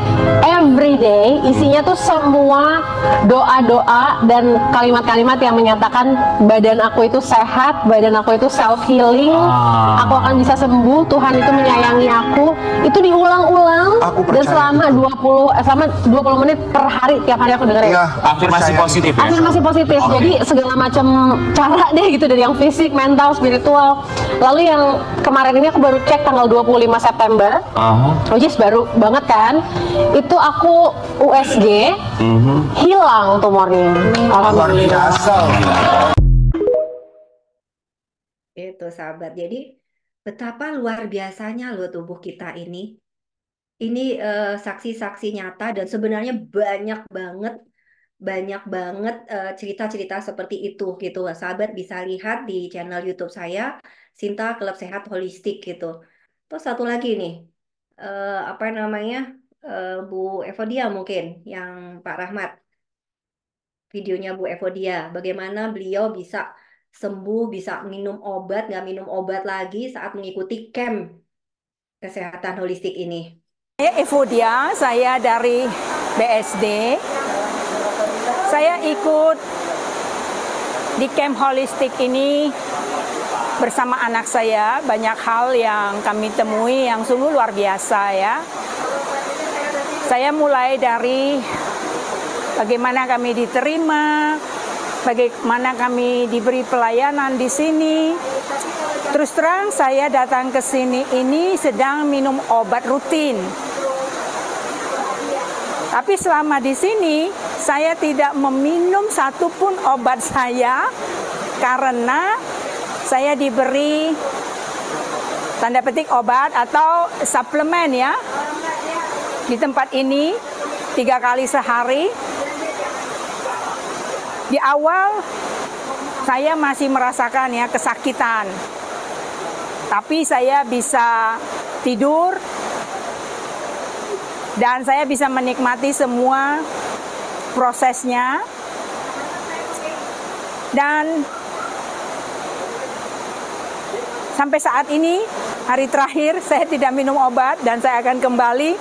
every day. Isinya tuh semua doa-doa dan kalimat-kalimat yang menyatakan badan aku itu sehat, badan aku itu self healing, ah. aku akan bisa sembuh, Tuhan itu menyayangi aku. Itu di diulang-ulang dan selama itu. 20 eh, selama 20 menit per hari tiap hari aku dengerin. Iya, afirmasi positif. Ya? Afirmasi positif. Okay. Jadi segala macam cara deh gitu dari yang fisik, mental, spiritual. Lalu yang kemarin ini aku baru cek tanggal 25 September. Uh -huh. Which baru banget kan? Itu aku USG. Uh mhm. -huh. Hilang tumornya. Alhamdulillah. Alhamdulillah itu sahabat jadi betapa luar biasanya loh tubuh kita ini ini eh, saksi-saksi uh, nyata dan sebenarnya banyak banget banyak banget eh, cerita-cerita uh, seperti itu gitu. Sahabat bisa lihat di channel YouTube saya Sinta Klub Sehat Holistik gitu. Terus satu lagi nih uh, apa namanya uh, Bu Evodia mungkin yang Pak Rahmat videonya Bu Evodia bagaimana beliau bisa sembuh bisa minum obat nggak minum obat lagi saat mengikuti camp kesehatan holistik ini. Saya eh, Evodia, saya dari BSD. Saya ikut di camp holistik ini bersama anak saya banyak hal yang kami temui yang sungguh luar biasa ya. Saya mulai dari bagaimana kami diterima, bagaimana kami diberi pelayanan di sini. Terus terang saya datang ke sini ini sedang minum obat rutin tapi selama di sini saya tidak meminum satupun obat saya karena saya diberi tanda petik obat atau suplemen ya di tempat ini tiga kali sehari. Di awal saya masih merasakan ya kesakitan, tapi saya bisa tidur, dan saya bisa menikmati semua prosesnya dan sampai saat ini hari terakhir saya tidak minum obat dan saya akan kembali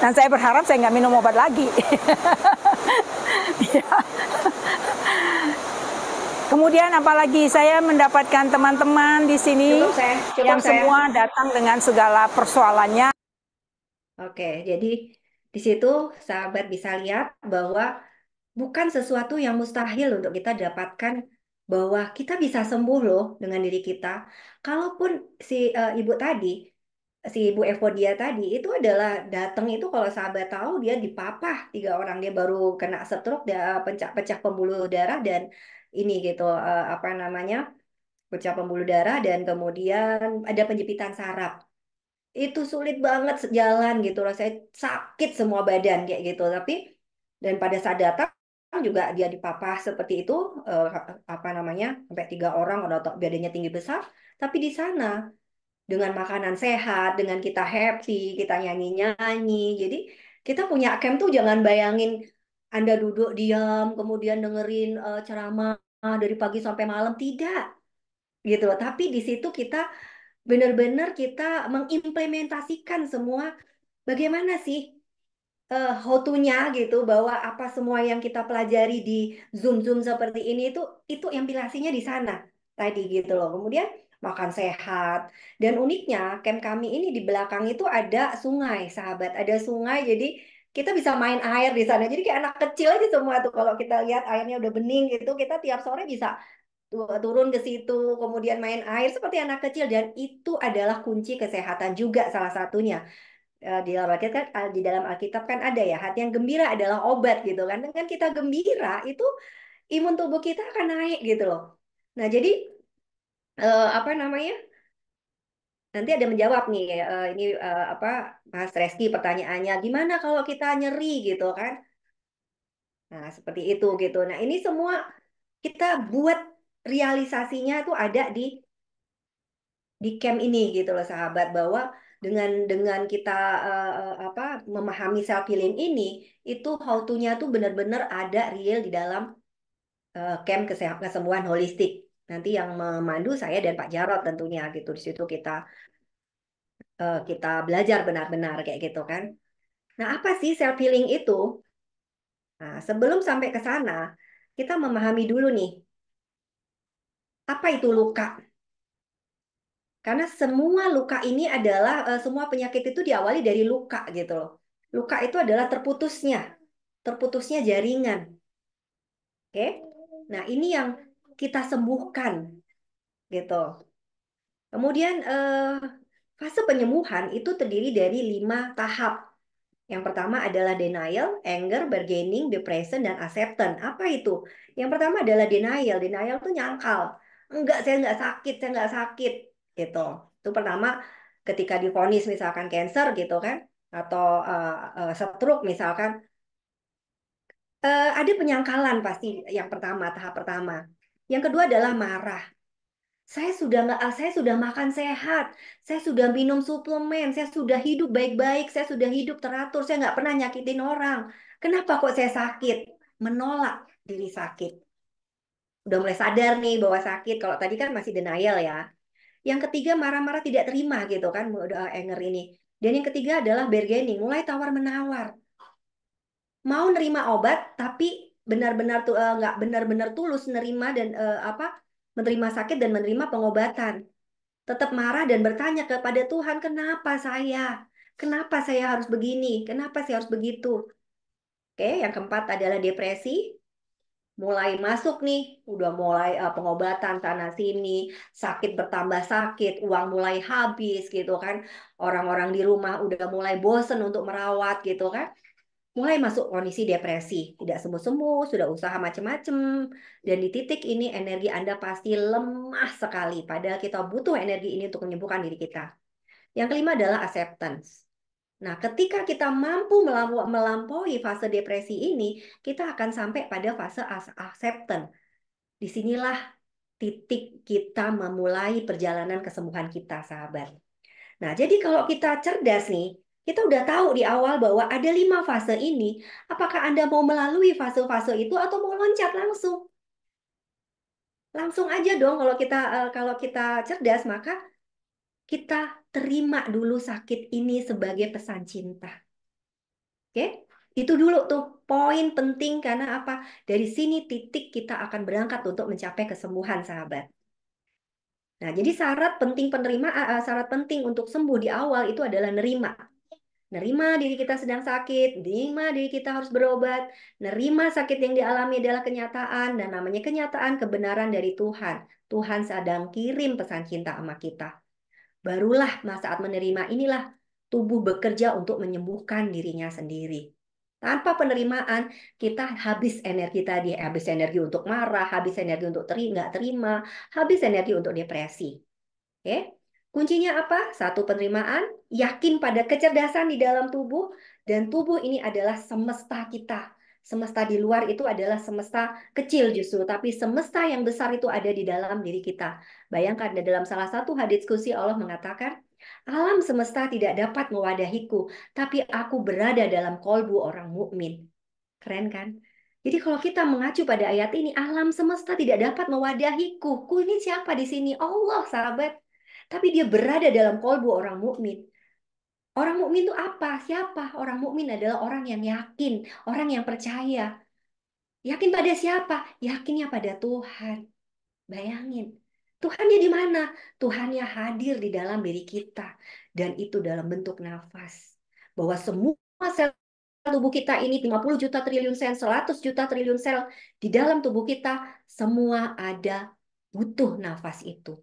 dan saya berharap saya nggak minum obat lagi. Ya. Kemudian apalagi saya mendapatkan teman-teman di sini cukup yang saya. semua datang dengan segala persoalannya. Oke, jadi di situ sahabat bisa lihat bahwa bukan sesuatu yang mustahil untuk kita dapatkan bahwa kita bisa sembuh loh dengan diri kita. Kalaupun si uh, ibu tadi, si ibu Evodia tadi itu adalah datang itu kalau sahabat tahu dia dipapah tiga orang dia baru kena stroke, dia eh, pecah, pecah pembuluh darah dan ini gitu uh, apa namanya pecah pembuluh darah dan kemudian ada penjepitan saraf itu sulit banget jalan gitu rasanya sakit semua badan kayak gitu tapi dan pada saat datang juga dia dipapah seperti itu eh, apa namanya sampai tiga orang otot badannya tinggi besar tapi di sana dengan makanan sehat dengan kita happy kita nyanyi nyanyi jadi kita punya camp tuh jangan bayangin anda duduk diam kemudian dengerin eh, ceramah dari pagi sampai malam tidak gitu tapi di situ kita benar-benar kita mengimplementasikan semua bagaimana sih uh, how to-nya gitu bahwa apa semua yang kita pelajari di Zoom-Zoom seperti ini itu itu implikasinya di sana tadi gitu loh. Kemudian makan sehat. Dan uniknya camp kami ini di belakang itu ada sungai, sahabat. Ada sungai jadi kita bisa main air di sana. Jadi kayak anak kecil aja semua tuh kalau kita lihat airnya udah bening gitu, kita tiap sore bisa turun ke situ, kemudian main air seperti anak kecil dan itu adalah kunci kesehatan juga salah satunya. E, di dalam Alkitab kan e, di dalam Alkitab kan ada ya, hati yang gembira adalah obat gitu kan. Dengan kita gembira itu imun tubuh kita akan naik gitu loh. Nah, jadi uh, apa namanya? Nanti ada menjawab nih uh, ini uh, apa Mas Reski pertanyaannya, gimana kalau kita nyeri gitu kan? Nah, seperti itu gitu. Nah, ini semua kita buat realisasinya tuh ada di di camp ini gitu loh sahabat bahwa dengan dengan kita uh, apa memahami self healing ini itu how to-nya tuh benar-benar ada real di dalam uh, camp kesehatan kesembuhan holistik nanti yang memandu saya dan Pak Jarot tentunya gitu di situ kita uh, kita belajar benar-benar kayak gitu kan nah apa sih self healing itu nah sebelum sampai ke sana kita memahami dulu nih apa itu luka? Karena semua luka ini adalah eh, semua penyakit itu diawali dari luka gitu loh. Luka itu adalah terputusnya, terputusnya jaringan. Oke. Nah, ini yang kita sembuhkan gitu. Kemudian eh, fase penyembuhan itu terdiri dari lima tahap. Yang pertama adalah denial, anger, bargaining, depression, dan acceptance. Apa itu? Yang pertama adalah denial. Denial itu nyangkal enggak saya enggak sakit saya enggak sakit gitu itu pertama ketika difonis misalkan cancer gitu kan atau uh, uh, stroke misalkan uh, ada penyangkalan pasti yang pertama tahap pertama yang kedua adalah marah saya sudah nggak saya sudah makan sehat saya sudah minum suplemen saya sudah hidup baik-baik saya sudah hidup teratur saya nggak pernah nyakitin orang kenapa kok saya sakit menolak diri sakit udah mulai sadar nih bahwa sakit. Kalau tadi kan masih denial ya. Yang ketiga marah-marah tidak terima gitu kan anger eh, ini. Dan yang ketiga adalah bargaining, mulai tawar-menawar. Mau nerima obat tapi benar-benar tuh eh, nggak benar-benar tulus nerima dan uh, apa menerima sakit dan menerima pengobatan. Tetap marah dan bertanya kepada Tuhan, kenapa saya? Kenapa saya harus begini? Kenapa saya harus begitu? Oke, yang keempat adalah depresi mulai masuk nih, udah mulai uh, pengobatan sana sini, sakit bertambah sakit, uang mulai habis gitu kan. Orang-orang di rumah udah mulai bosen untuk merawat gitu kan. Mulai masuk kondisi depresi, tidak sembuh-sembuh, sudah usaha macem-macem. Dan di titik ini energi Anda pasti lemah sekali, padahal kita butuh energi ini untuk menyembuhkan diri kita. Yang kelima adalah acceptance. Nah, ketika kita mampu melampaui fase depresi ini, kita akan sampai pada fase acceptance. Disinilah titik kita memulai perjalanan kesembuhan kita, sahabat. Nah, jadi kalau kita cerdas nih, kita udah tahu di awal bahwa ada lima fase ini. Apakah Anda mau melalui fase-fase itu atau mau loncat langsung? Langsung aja dong kalau kita eh, kalau kita cerdas maka kita terima dulu sakit ini sebagai pesan cinta. Oke? Itu dulu tuh poin penting karena apa? Dari sini titik kita akan berangkat untuk mencapai kesembuhan, sahabat. Nah, jadi syarat penting penerima eh, eh, syarat penting untuk sembuh di awal itu adalah nerima. Nerima diri kita sedang sakit, nerima diri kita harus berobat, nerima sakit yang dialami adalah kenyataan dan namanya kenyataan kebenaran dari Tuhan. Tuhan sedang kirim pesan cinta sama kita barulah saat menerima inilah tubuh bekerja untuk menyembuhkan dirinya sendiri. Tanpa penerimaan, kita habis energi tadi, habis energi untuk marah, habis energi untuk teri nggak terima, habis energi untuk depresi. Oke? Kuncinya apa? Satu penerimaan, yakin pada kecerdasan di dalam tubuh, dan tubuh ini adalah semesta kita semesta di luar itu adalah semesta kecil justru, tapi semesta yang besar itu ada di dalam diri kita. Bayangkan dalam salah satu hadits kursi Allah mengatakan, alam semesta tidak dapat mewadahiku, tapi aku berada dalam kolbu orang mukmin. Keren kan? Jadi kalau kita mengacu pada ayat ini, alam semesta tidak dapat mewadahiku. Ku ini siapa di sini? Allah, sahabat. Tapi dia berada dalam kolbu orang mukmin. Orang mukmin itu apa? Siapa? Orang mukmin adalah orang yang yakin, orang yang percaya. Yakin pada siapa? Yakinnya pada Tuhan. Bayangin, Tuhannya di mana? Tuhannya hadir di dalam diri kita dan itu dalam bentuk nafas. Bahwa semua sel tubuh kita ini 50 juta triliun sel, 100 juta triliun sel di dalam tubuh kita semua ada butuh nafas itu.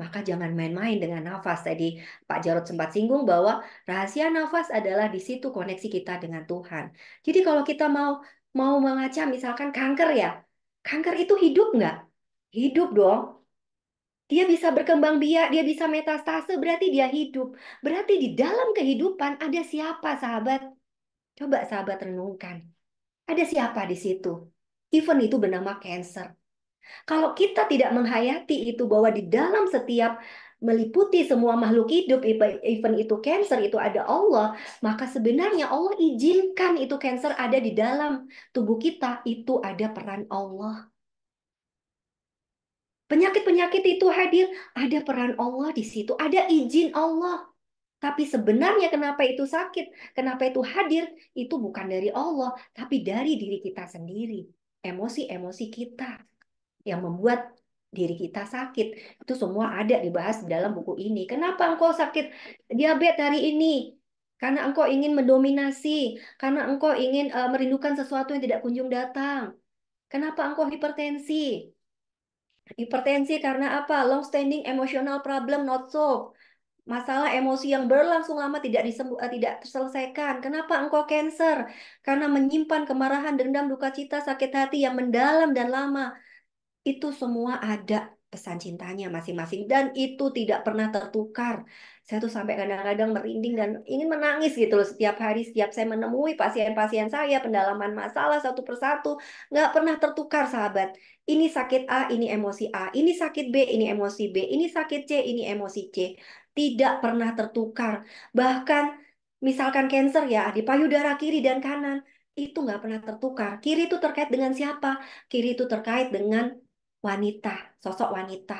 Maka jangan main-main dengan nafas. Tadi Pak Jarod sempat singgung bahwa rahasia nafas adalah di situ koneksi kita dengan Tuhan. Jadi kalau kita mau mau mengacam misalkan kanker ya, kanker itu hidup nggak? Hidup dong. Dia bisa berkembang biak, dia bisa metastase, berarti dia hidup. Berarti di dalam kehidupan ada siapa sahabat? Coba sahabat renungkan. Ada siapa di situ? Even itu bernama cancer kalau kita tidak menghayati itu bahwa di dalam setiap meliputi semua makhluk hidup, even itu cancer, itu ada Allah, maka sebenarnya Allah izinkan itu cancer ada di dalam tubuh kita, itu ada peran Allah. Penyakit-penyakit itu hadir, ada peran Allah di situ, ada izin Allah. Tapi sebenarnya kenapa itu sakit, kenapa itu hadir, itu bukan dari Allah, tapi dari diri kita sendiri, emosi-emosi kita yang membuat diri kita sakit. Itu semua ada dibahas dalam buku ini. Kenapa engkau sakit diabetes hari ini? Karena engkau ingin mendominasi, karena engkau ingin uh, merindukan sesuatu yang tidak kunjung datang. Kenapa engkau hipertensi? Hipertensi karena apa? Long standing emotional problem not solved. Masalah emosi yang berlangsung lama tidak disembuh, eh, uh, tidak terselesaikan. Kenapa engkau cancer? Karena menyimpan kemarahan, dendam, duka cita, sakit hati yang mendalam dan lama itu semua ada pesan cintanya masing-masing dan itu tidak pernah tertukar. Saya tuh sampai kadang-kadang merinding dan ingin menangis gitu loh setiap hari setiap saya menemui pasien-pasien saya pendalaman masalah satu persatu nggak pernah tertukar sahabat. Ini sakit A, ini emosi A, ini sakit B, ini emosi B, ini sakit C, ini emosi C. Tidak pernah tertukar. Bahkan misalkan kanker ya di payudara kiri dan kanan itu nggak pernah tertukar. Kiri itu terkait dengan siapa? Kiri itu terkait dengan wanita, sosok wanita.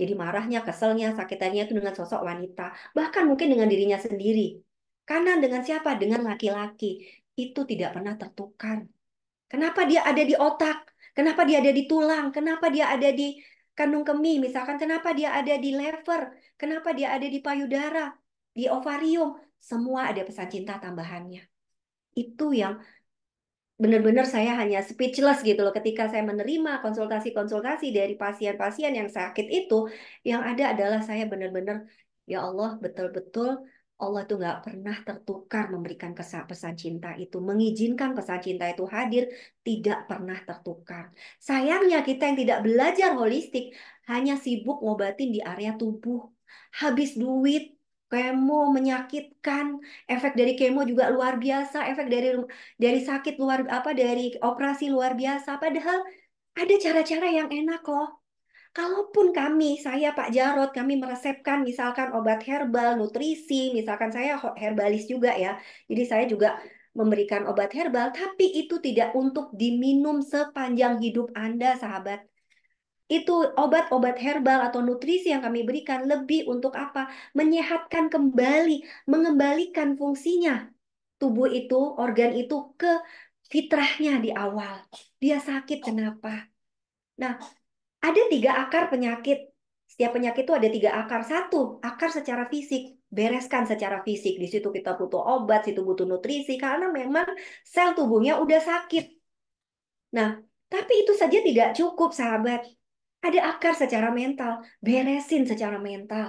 Jadi marahnya, keselnya, sakitannya itu dengan sosok wanita. Bahkan mungkin dengan dirinya sendiri. kanan dengan siapa? Dengan laki-laki. Itu tidak pernah tertukar. Kenapa dia ada di otak? Kenapa dia ada di tulang? Kenapa dia ada di kandung kemih? Misalkan kenapa dia ada di lever? Kenapa dia ada di payudara? Di ovarium? Semua ada pesan cinta tambahannya. Itu yang benar-benar saya hanya speechless gitu loh ketika saya menerima konsultasi-konsultasi dari pasien-pasien yang sakit itu yang ada adalah saya benar-benar ya Allah betul-betul Allah tuh nggak pernah tertukar memberikan kesan pesan cinta itu, mengizinkan pesan cinta itu hadir, tidak pernah tertukar. Sayangnya kita yang tidak belajar holistik hanya sibuk ngobatin di area tubuh, habis duit, kemo menyakitkan, efek dari kemo juga luar biasa, efek dari dari sakit luar apa dari operasi luar biasa. Padahal ada cara-cara yang enak loh. Kalaupun kami, saya Pak Jarot, kami meresepkan misalkan obat herbal, nutrisi, misalkan saya herbalis juga ya. Jadi saya juga memberikan obat herbal, tapi itu tidak untuk diminum sepanjang hidup Anda, sahabat itu obat-obat herbal atau nutrisi yang kami berikan lebih untuk apa? Menyehatkan kembali, mengembalikan fungsinya tubuh itu, organ itu ke fitrahnya di awal. Dia sakit kenapa? Nah, ada tiga akar penyakit. Setiap penyakit itu ada tiga akar. Satu, akar secara fisik. Bereskan secara fisik. Di situ kita butuh obat, situ butuh nutrisi. Karena memang sel tubuhnya udah sakit. Nah, tapi itu saja tidak cukup, sahabat. Ada akar secara mental, beresin secara mental.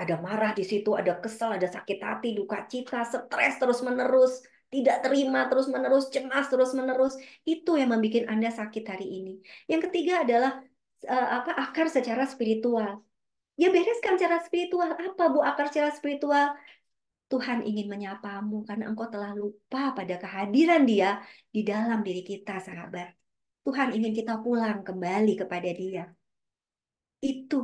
Ada marah di situ, ada kesel, ada sakit hati, duka cita, stres terus-menerus, tidak terima terus-menerus, cemas terus-menerus. Itu yang membuat Anda sakit hari ini. Yang ketiga adalah uh, apa akar secara spiritual. Ya bereskan secara spiritual. Apa Bu akar secara spiritual? Tuhan ingin menyapamu karena engkau telah lupa pada kehadiran dia di dalam diri kita, sahabat. Tuhan ingin kita pulang kembali kepada dia itu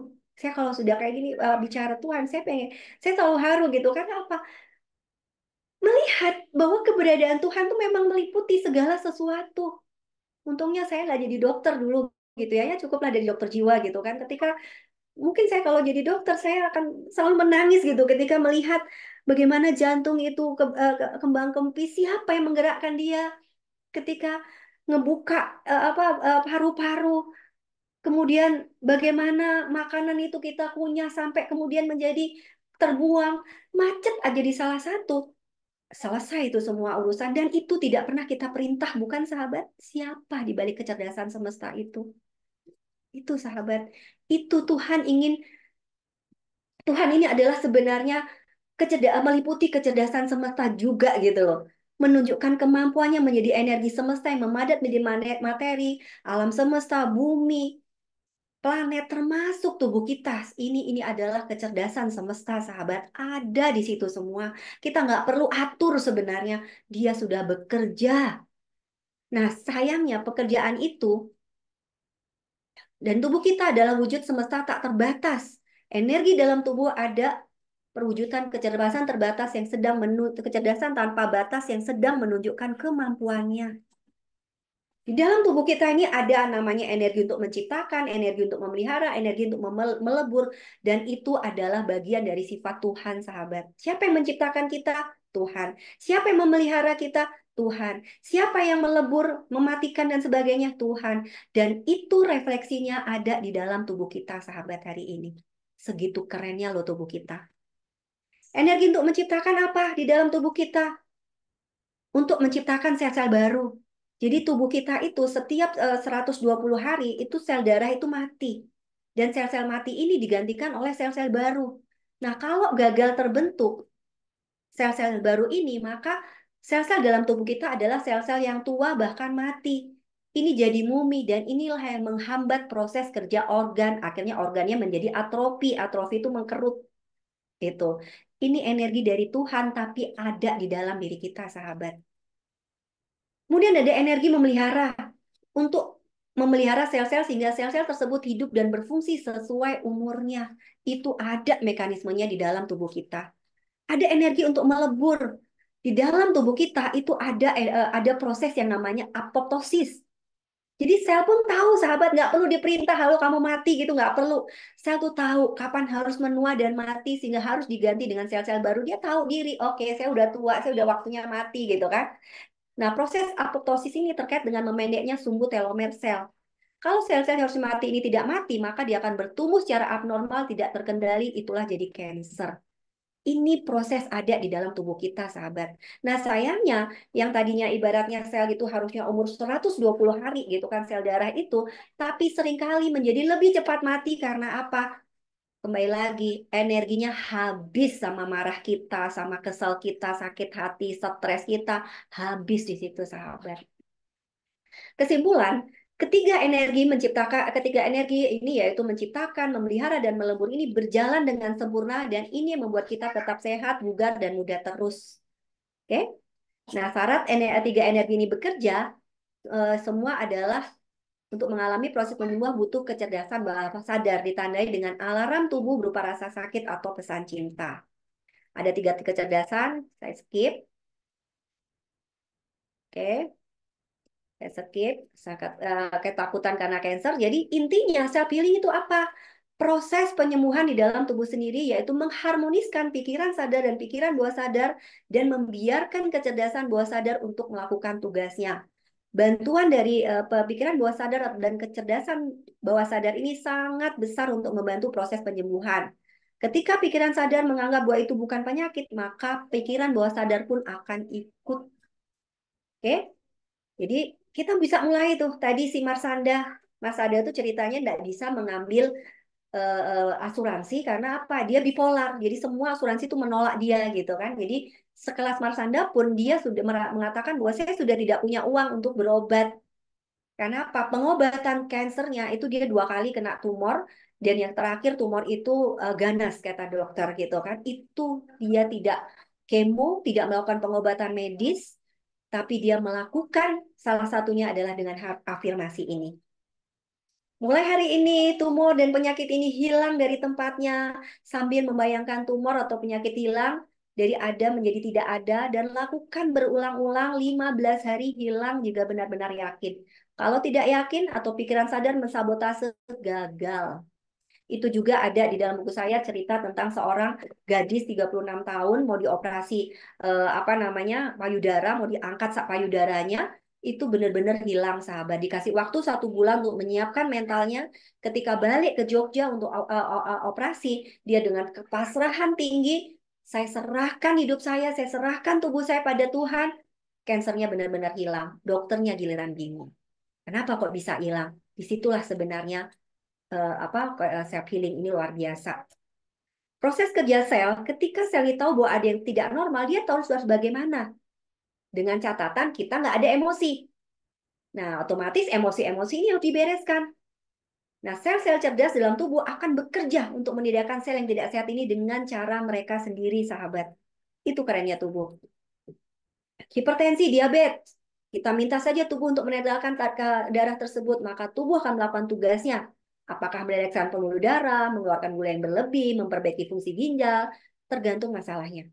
saya kalau sudah kayak gini uh, bicara Tuhan saya pengen saya selalu haru gitu karena apa melihat bahwa keberadaan Tuhan tuh memang meliputi segala sesuatu untungnya saya nggak jadi dokter dulu gitu ya ya cukuplah dari dokter jiwa gitu kan ketika mungkin saya kalau jadi dokter saya akan selalu menangis gitu ketika melihat bagaimana jantung itu ke, ke, kembang kempis siapa yang menggerakkan dia ketika ngebuka uh, apa paru-paru uh, kemudian bagaimana makanan itu kita kunyah sampai kemudian menjadi terbuang, macet aja di salah satu. Selesai itu semua urusan dan itu tidak pernah kita perintah, bukan sahabat? Siapa di balik kecerdasan semesta itu? Itu sahabat, itu Tuhan ingin Tuhan ini adalah sebenarnya kecerdasan meliputi kecerdasan semesta juga gitu loh menunjukkan kemampuannya menjadi energi semesta yang memadat menjadi materi, alam semesta, bumi, planet termasuk tubuh kita. Ini ini adalah kecerdasan semesta sahabat. Ada di situ semua. Kita nggak perlu atur sebenarnya. Dia sudah bekerja. Nah sayangnya pekerjaan itu dan tubuh kita adalah wujud semesta tak terbatas. Energi dalam tubuh ada perwujudan kecerdasan terbatas yang sedang menu kecerdasan tanpa batas yang sedang menunjukkan kemampuannya. Di dalam tubuh kita ini ada namanya energi untuk menciptakan, energi untuk memelihara, energi untuk melebur, dan itu adalah bagian dari sifat Tuhan, sahabat. Siapa yang menciptakan kita? Tuhan. Siapa yang memelihara kita? Tuhan. Siapa yang melebur, mematikan, dan sebagainya? Tuhan. Dan itu refleksinya ada di dalam tubuh kita, sahabat, hari ini. Segitu kerennya loh tubuh kita. Energi untuk menciptakan apa di dalam tubuh kita? Untuk menciptakan sel-sel baru, jadi tubuh kita itu setiap 120 eh, hari itu sel darah itu mati. Dan sel-sel mati ini digantikan oleh sel-sel baru. Nah, kalau gagal terbentuk sel-sel baru ini, maka sel-sel dalam tubuh kita adalah sel-sel yang tua bahkan mati. Ini jadi mumi dan inilah yang menghambat proses kerja organ. Akhirnya organnya menjadi atrofi. Atrofi itu mengkerut. Itu. Ini energi dari Tuhan tapi ada di dalam diri kita, sahabat Kemudian ada energi memelihara untuk memelihara sel-sel sehingga sel-sel tersebut hidup dan berfungsi sesuai umurnya. Itu ada mekanismenya di dalam tubuh kita. Ada energi untuk melebur. Di dalam tubuh kita itu ada eh, ada proses yang namanya apoptosis. Jadi sel pun tahu sahabat nggak perlu diperintah kalau kamu mati gitu nggak perlu. Sel tuh tahu kapan harus menua dan mati sehingga harus diganti dengan sel-sel baru. Dia tahu diri, oke okay, saya udah tua, saya udah waktunya mati gitu kan. Nah, proses apoptosis ini terkait dengan memendeknya sumbu telomer sel. Kalau sel-sel yang harus mati ini tidak mati, maka dia akan bertumbuh secara abnormal, tidak terkendali, itulah jadi cancer. Ini proses ada di dalam tubuh kita, sahabat. Nah, sayangnya yang tadinya ibaratnya sel itu harusnya umur 120 hari gitu kan sel darah itu, tapi seringkali menjadi lebih cepat mati karena apa? kembali lagi energinya habis sama marah kita, sama kesal kita, sakit hati, stres kita habis di situ sahabat. Kesimpulan, ketiga energi menciptakan ketiga energi ini yaitu menciptakan, memelihara dan melembur ini berjalan dengan sempurna dan ini yang membuat kita tetap sehat, bugar dan muda terus. Oke? Okay? Nah, syarat energi tiga energi ini bekerja eh, semua adalah untuk mengalami proses penyembuhan butuh kecerdasan bawah sadar ditandai dengan alarm tubuh berupa rasa sakit atau pesan cinta. Ada tiga kecerdasan, saya skip. Oke, saya skip. Saya, uh, ketakutan karena cancer. Jadi intinya saya pilih itu apa? proses penyembuhan di dalam tubuh sendiri yaitu mengharmoniskan pikiran sadar dan pikiran bawah sadar dan membiarkan kecerdasan bawah sadar untuk melakukan tugasnya bantuan dari uh, pemikiran bawah sadar dan kecerdasan bawah sadar ini sangat besar untuk membantu proses penyembuhan. Ketika pikiran sadar menganggap bahwa itu bukan penyakit, maka pikiran bawah sadar pun akan ikut. Oke? Jadi kita bisa mulai tuh tadi si Marsanda, Mas Ada tuh ceritanya tidak bisa mengambil uh, asuransi karena apa? Dia bipolar. Jadi semua asuransi itu menolak dia gitu kan. Jadi sekelas Marsanda pun dia sudah mengatakan bahwa saya sudah tidak punya uang untuk berobat. Karena apa? Pengobatan kansernya itu dia dua kali kena tumor dan yang terakhir tumor itu uh, ganas kata dokter gitu kan. Itu dia tidak kemo, tidak melakukan pengobatan medis, tapi dia melakukan salah satunya adalah dengan afirmasi ini. Mulai hari ini, tumor dan penyakit ini hilang dari tempatnya sambil membayangkan tumor atau penyakit hilang dari ada menjadi tidak ada dan lakukan berulang-ulang 15 hari hilang juga benar-benar yakin. Kalau tidak yakin atau pikiran sadar mensabotase gagal. Itu juga ada di dalam buku saya cerita tentang seorang gadis 36 tahun mau dioperasi eh, apa namanya payudara, mau diangkat sak payudaranya, itu benar-benar hilang sahabat dikasih waktu satu bulan untuk menyiapkan mentalnya ketika balik ke Jogja untuk eh, eh, operasi dia dengan kepasrahan tinggi saya serahkan hidup saya, saya serahkan tubuh saya pada Tuhan. Kansernya benar-benar hilang. Dokternya giliran bingung. Kenapa kok bisa hilang? Disitulah sebenarnya uh, apa eh, self healing ini luar biasa. Proses kerja sel, ketika sel itu tahu bahwa ada yang tidak normal, dia tahu harus bagaimana. Dengan catatan kita nggak ada emosi. Nah, otomatis emosi-emosi ini harus dibereskan. Nah, sel-sel cerdas dalam tubuh akan bekerja untuk menyediakan sel yang tidak sehat ini dengan cara mereka sendiri, sahabat. Itu kerennya tubuh. Hipertensi, diabetes. Kita minta saja tubuh untuk menetralkan darah tersebut, maka tubuh akan melakukan tugasnya. Apakah meredakan pembuluh darah, mengeluarkan gula yang berlebih, memperbaiki fungsi ginjal, tergantung masalahnya.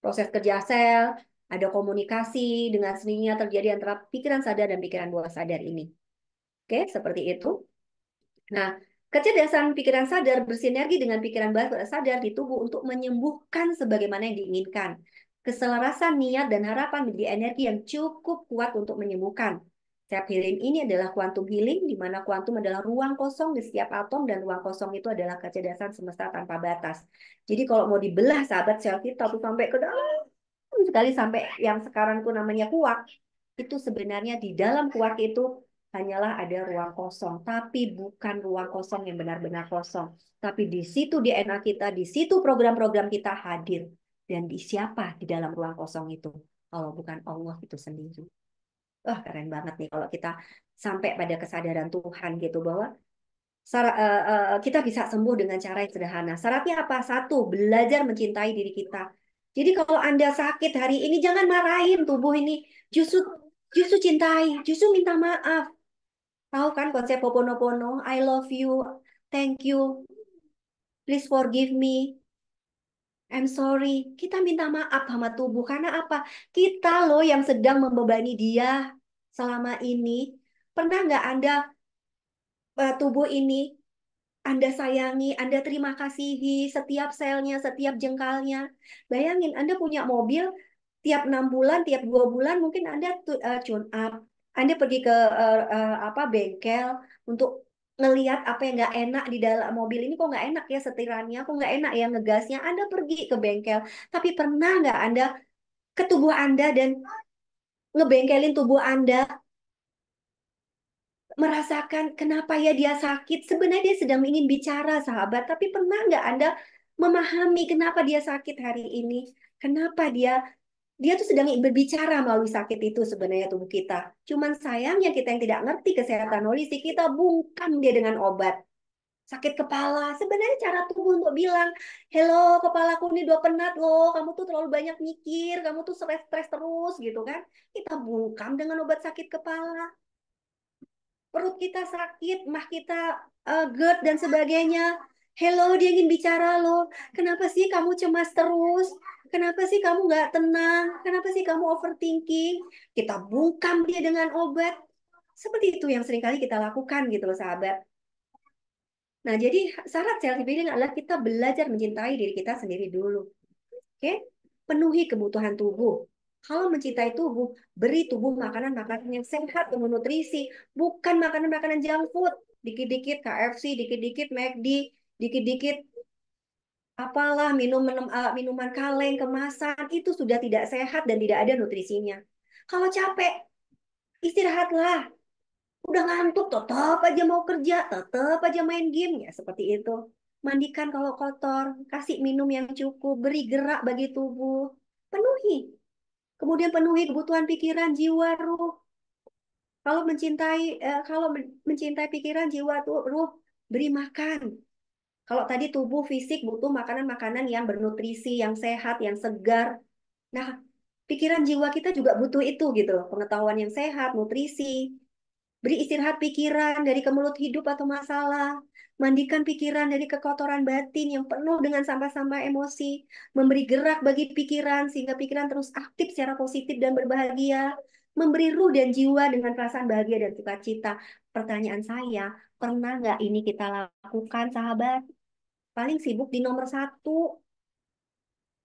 Proses kerja sel, ada komunikasi dengan seninya terjadi antara pikiran sadar dan pikiran bawah sadar ini. Oke, seperti itu. Nah, kecerdasan pikiran sadar bersinergi dengan pikiran bawah sadar di tubuh untuk menyembuhkan sebagaimana yang diinginkan. Keselarasan niat dan harapan menjadi energi yang cukup kuat untuk menyembuhkan. Setiap healing ini adalah kuantum healing, di mana kuantum adalah ruang kosong di setiap atom, dan ruang kosong itu adalah kecerdasan semesta tanpa batas. Jadi kalau mau dibelah sahabat sel kita sampai ke dalam sekali sampai yang sekarang pun namanya kuak, itu sebenarnya di dalam kuak itu hanyalah ada ruang kosong, tapi bukan ruang kosong yang benar-benar kosong. Tapi di situ DNA kita, di situ program-program kita hadir. Dan di siapa di dalam ruang kosong itu? Kalau bukan Allah itu sendiri. Wah keren banget nih kalau kita sampai pada kesadaran Tuhan gitu bahwa eh, eh, kita bisa sembuh dengan cara yang sederhana. Syaratnya apa? Satu, belajar mencintai diri kita. Jadi kalau Anda sakit hari ini jangan marahin tubuh ini. Justru justru cintai, justru minta maaf. Tahu kan konsep Ho'oponopono? I love you, thank you, please forgive me, I'm sorry. Kita minta maaf sama tubuh karena apa? Kita loh yang sedang membebani dia selama ini. Pernah nggak Anda eh, tubuh ini Anda sayangi, Anda terima kasihi setiap selnya, setiap jengkalnya. Bayangin Anda punya mobil tiap enam bulan, tiap dua bulan mungkin Anda eh, tune up, anda pergi ke uh, uh, apa bengkel untuk ngelihat apa yang nggak enak di dalam mobil ini kok nggak enak ya setirannya, kok nggak enak ya ngegasnya. Anda pergi ke bengkel, tapi pernah nggak Anda ke tubuh Anda dan ngebengkelin tubuh Anda merasakan kenapa ya dia sakit. Sebenarnya dia sedang ingin bicara sahabat, tapi pernah nggak Anda memahami kenapa dia sakit hari ini? Kenapa dia dia tuh sedang berbicara melalui sakit itu sebenarnya tubuh kita. Cuman sayangnya kita yang tidak ngerti kesehatan holistik, kita bungkam dia dengan obat. Sakit kepala, sebenarnya cara tubuh untuk bilang, hello kepalaku ini dua penat loh, kamu tuh terlalu banyak mikir, kamu tuh stres-stres terus gitu kan. Kita bungkam dengan obat sakit kepala. Perut kita sakit, mah kita uh, eh, GERD dan sebagainya. Hello, dia ingin bicara loh. Kenapa sih kamu cemas terus? Kenapa sih kamu nggak tenang? Kenapa sih kamu overthinking? Kita bungkam dia dengan obat. Seperti itu yang seringkali kita lakukan gitu loh sahabat. Nah, jadi syarat self healing adalah kita belajar mencintai diri kita sendiri dulu. Oke? Penuhi kebutuhan tubuh. Kalau mencintai tubuh, beri tubuh makanan-makanan yang sehat, yang nutrisi, bukan makanan-makanan junk food. Dikit-dikit KFC, dikit-dikit McD, dikit-dikit apalah minum uh, eh, minuman kaleng kemasan itu sudah tidak sehat dan tidak ada nutrisinya. Kalau capek istirahatlah. Udah ngantuk tetap aja mau kerja, tetap aja main game ya seperti itu. Mandikan kalau kotor, kasih minum yang cukup, beri gerak bagi tubuh, penuhi. Kemudian penuhi kebutuhan pikiran, jiwa, ruh. Kalau mencintai eh, kalau mencintai pikiran, jiwa, ruh, beri makan, kalau tadi tubuh fisik butuh makanan-makanan yang bernutrisi, yang sehat, yang segar. Nah, pikiran jiwa kita juga butuh itu gitu loh. Pengetahuan yang sehat, nutrisi. Beri istirahat pikiran dari kemulut hidup atau masalah. Mandikan pikiran dari kekotoran batin yang penuh dengan sampah-sampah emosi. Memberi gerak bagi pikiran sehingga pikiran terus aktif secara positif dan berbahagia. Memberi ruh dan jiwa dengan perasaan bahagia dan sukacita. Pertanyaan saya, pernah nggak ini kita lakukan sahabat? paling sibuk di nomor satu.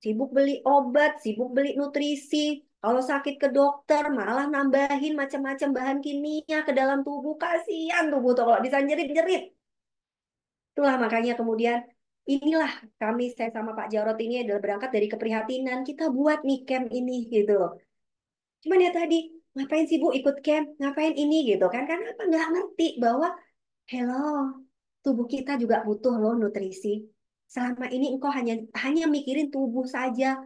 Sibuk beli obat, sibuk beli nutrisi. Kalau sakit ke dokter, malah nambahin macam-macam bahan kimia ke dalam tubuh. Kasihan tubuh tuh kalau bisa nyerit-nyerit. Itulah makanya kemudian inilah kami saya sama Pak Jarot ini adalah berangkat dari keprihatinan. Kita buat nih camp ini gitu loh. Cuman ya tadi, ngapain sih Bu ikut camp? Ngapain ini gitu kan? Karena apa? Nggak ngerti bahwa hello, tubuh kita juga butuh loh nutrisi. Selama ini engkau hanya hanya mikirin tubuh saja,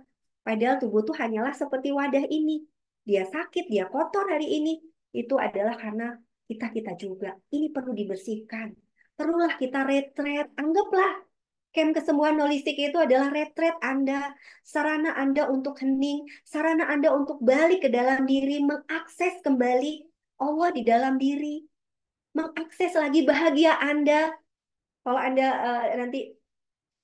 padahal tubuh itu hanyalah seperti wadah ini. Dia sakit, dia kotor hari ini, itu adalah karena kita kita juga. Ini perlu dibersihkan. Perlulah kita retret, anggaplah Camp kesembuhan holistik itu adalah retret Anda, sarana Anda untuk hening, sarana Anda untuk balik ke dalam diri, mengakses kembali Allah di dalam diri, mengakses lagi bahagia Anda, kalau Anda uh, eh, nanti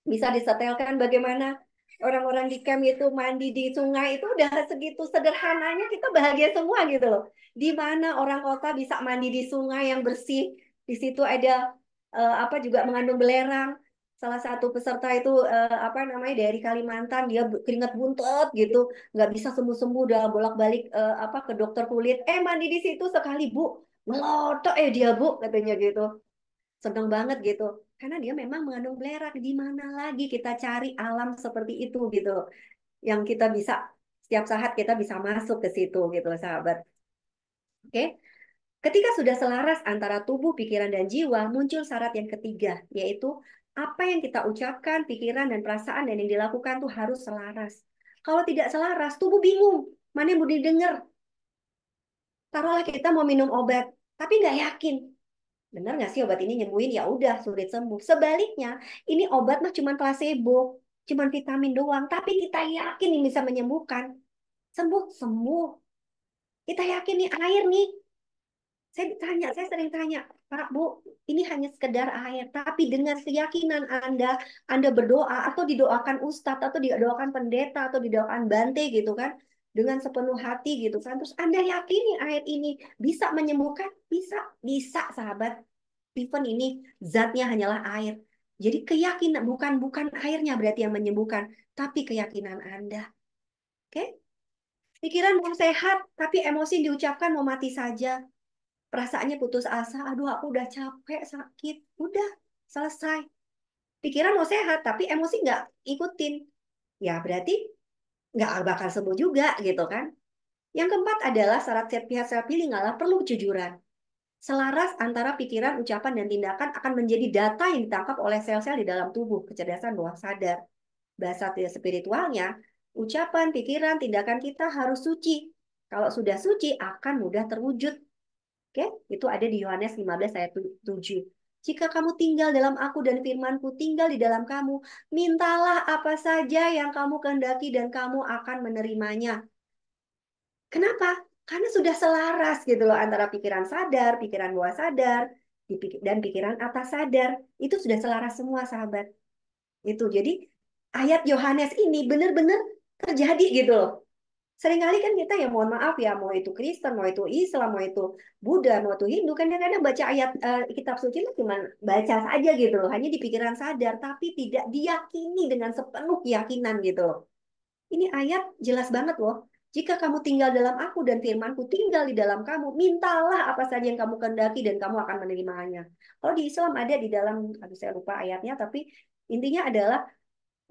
bisa disetelkan bagaimana orang-orang di camp itu mandi di sungai itu udah segitu sederhananya kita bahagia semua gitu loh. Di mana orang kota bisa mandi di sungai yang bersih, di situ ada uh, apa juga mengandung belerang. Salah satu peserta itu uh, apa namanya dari Kalimantan dia keringat buntut gitu, nggak bisa sembuh-sembuh udah bolak-balik uh, apa ke dokter kulit. Eh mandi di situ sekali Bu, melotok eh dia Bu katanya gitu. Seneng banget gitu karena dia memang mengandung belerang di mana lagi kita cari alam seperti itu gitu yang kita bisa setiap saat kita bisa masuk ke situ gitu sahabat oke Ketika sudah selaras antara tubuh, pikiran, dan jiwa, muncul syarat yang ketiga, yaitu apa yang kita ucapkan, pikiran, dan perasaan, dan yang dilakukan tuh harus selaras. Kalau tidak selaras, tubuh bingung. Mana yang mau didengar? Taruhlah kita mau minum obat, tapi nggak yakin benar nggak sih obat ini nyembuhin ya udah sulit sembuh sebaliknya ini obat mah cuman placebo cuman vitamin doang tapi kita yakin ini bisa menyembuhkan sembuh sembuh kita yakin nih air nih saya tanya saya sering tanya Pak Bu ini hanya sekedar air tapi dengan keyakinan Anda Anda berdoa atau didoakan ustadz atau didoakan pendeta atau didoakan bante gitu kan dengan sepenuh hati gitu kan. Terus Anda yakini ayat ini bisa menyembuhkan? Bisa, bisa sahabat. Even ini zatnya hanyalah air. Jadi keyakinan bukan bukan airnya berarti yang menyembuhkan, tapi keyakinan Anda. Oke? Okay? Pikiran mau sehat, tapi emosi yang diucapkan mau mati saja. Perasaannya putus asa, aduh aku udah capek, sakit. Udah, selesai. Pikiran mau sehat, tapi emosi nggak ikutin. Ya berarti nggak bakal sembuh juga gitu kan. Yang keempat adalah syarat setiap pihak secara pilih ngalah perlu kejujuran. Selaras antara pikiran, ucapan, dan tindakan akan menjadi data yang ditangkap oleh sel-sel di dalam tubuh, kecerdasan bawah sadar. Bahasa spiritualnya, ucapan, pikiran, tindakan kita harus suci. Kalau sudah suci, akan mudah terwujud. Oke, itu ada di Yohanes 15 ayat 7. Jika kamu tinggal dalam aku dan firmanku tinggal di dalam kamu, mintalah apa saja yang kamu kehendaki dan kamu akan menerimanya. Kenapa? Karena sudah selaras gitu loh antara pikiran sadar, pikiran bawah sadar, dan pikiran atas sadar. Itu sudah selaras semua sahabat. Itu jadi ayat Yohanes ini benar-benar terjadi gitu loh. Seringkali kan kita ya mohon maaf ya, mau itu Kristen, mau itu Islam, mau itu Buddha, mau itu Hindu, kan kadang-kadang baca ayat uh, kitab suci itu cuma baca saja gitu loh, hanya di pikiran sadar, tapi tidak diyakini dengan sepenuh keyakinan gitu loh. Ini ayat jelas banget loh, jika kamu tinggal dalam aku dan firmanku tinggal di dalam kamu, mintalah apa saja yang kamu kehendaki dan kamu akan menerimanya. Kalau di Islam ada di dalam, aduh saya lupa ayatnya, tapi intinya adalah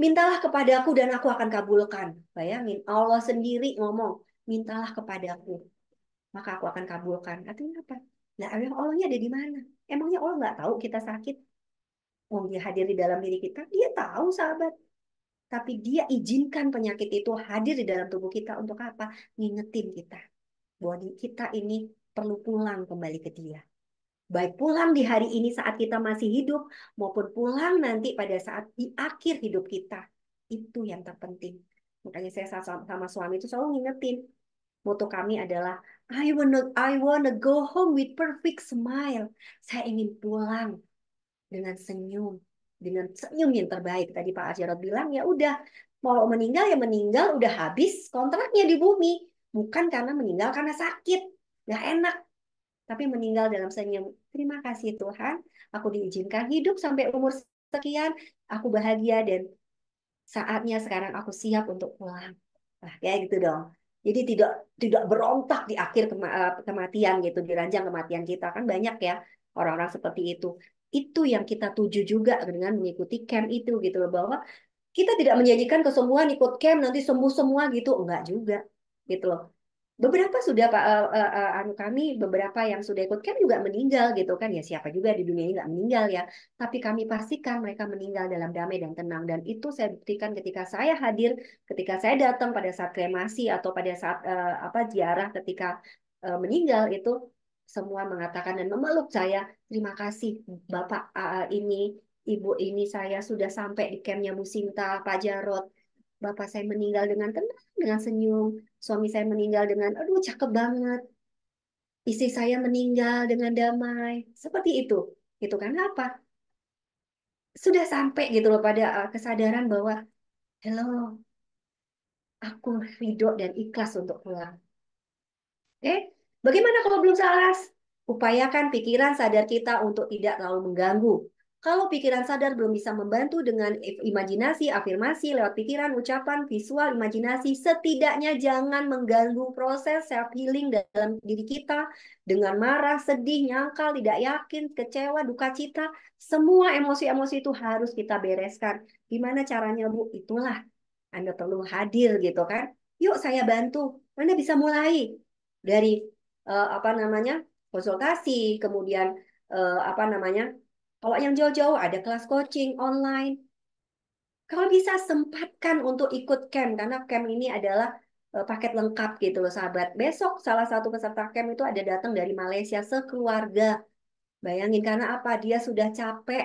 mintalah kepadaku dan aku akan kabulkan. Bayangin, Allah sendiri ngomong, mintalah kepadaku, maka aku akan kabulkan. Artinya apa? Nah, emang Allahnya ada di mana? Emangnya Allah nggak tahu kita sakit? Oh, dia hadir di dalam diri kita. Dia tahu, sahabat. Tapi dia izinkan penyakit itu hadir di dalam tubuh kita untuk apa? Ngingetin kita. Bahwa kita ini perlu pulang kembali ke dia baik pulang di hari ini saat kita masih hidup maupun pulang nanti pada saat di akhir hidup kita. Itu yang terpenting. Makanya saya sama suami itu selalu ngingetin. Moto kami adalah I wanna I wanna go home with perfect smile. Saya ingin pulang dengan senyum, dengan senyum yang terbaik. Tadi Pak Arjarot bilang ya udah mau meninggal ya meninggal, udah habis kontraknya di bumi. Bukan karena meninggal karena sakit, nggak enak tapi meninggal dalam senyum Terima kasih Tuhan, aku diizinkan hidup sampai umur sekian, aku bahagia dan saatnya sekarang aku siap untuk pulang. Nah, kayak gitu dong. Jadi tidak tidak berontak di akhir kema eh, kematian gitu, di ranjang kematian kita kan banyak ya orang-orang seperti itu. Itu yang kita tuju juga dengan mengikuti camp itu gitu loh bahwa kita tidak menjanjikan kesembuhan ikut camp nanti sembuh semua gitu enggak juga gitu loh beberapa sudah pak uh, uh, uh, anu kami beberapa yang sudah ikut camp juga meninggal gitu kan ya siapa juga di dunia ini nggak meninggal ya tapi kami pastikan mereka meninggal dalam damai dan tenang dan itu saya buktikan ketika saya hadir ketika saya datang pada saat kremasi atau pada saat uh, apa ziarah ketika uh, meninggal itu semua mengatakan dan memeluk saya terima kasih bapak uh, ini ibu ini saya sudah sampai di campnya Musinta Pak Jarot bapak saya meninggal dengan tenang, dengan senyum, suami saya meninggal dengan aduh cakep banget, istri saya meninggal dengan damai, seperti itu, gitu kan? Apa? Sudah sampai gitu loh pada eh, kesadaran bahwa hello, aku ridho dan ikhlas untuk pulang. Oke, okay? bagaimana kalau belum selaras? Upayakan pikiran sadar kita untuk tidak terlalu mengganggu kalau pikiran sadar belum bisa membantu dengan imajinasi, afirmasi, lewat pikiran, ucapan, visual, imajinasi, setidaknya jangan mengganggu proses self-healing dalam diri kita dengan marah, sedih, nyangkal, tidak yakin, kecewa, duka cita. Semua emosi-emosi itu harus kita bereskan. Gimana caranya, Bu? Itulah Anda perlu hadir gitu kan. Yuk saya bantu. Anda bisa mulai dari uh, apa namanya konsultasi, kemudian uh, apa namanya kalau yang jauh-jauh ada kelas coaching online. Kalau bisa sempatkan untuk ikut camp karena camp ini adalah eh, paket lengkap gitu loh sahabat. Besok salah satu peserta camp itu ada datang dari Malaysia sekeluarga. Bayangin karena apa? Dia sudah capek,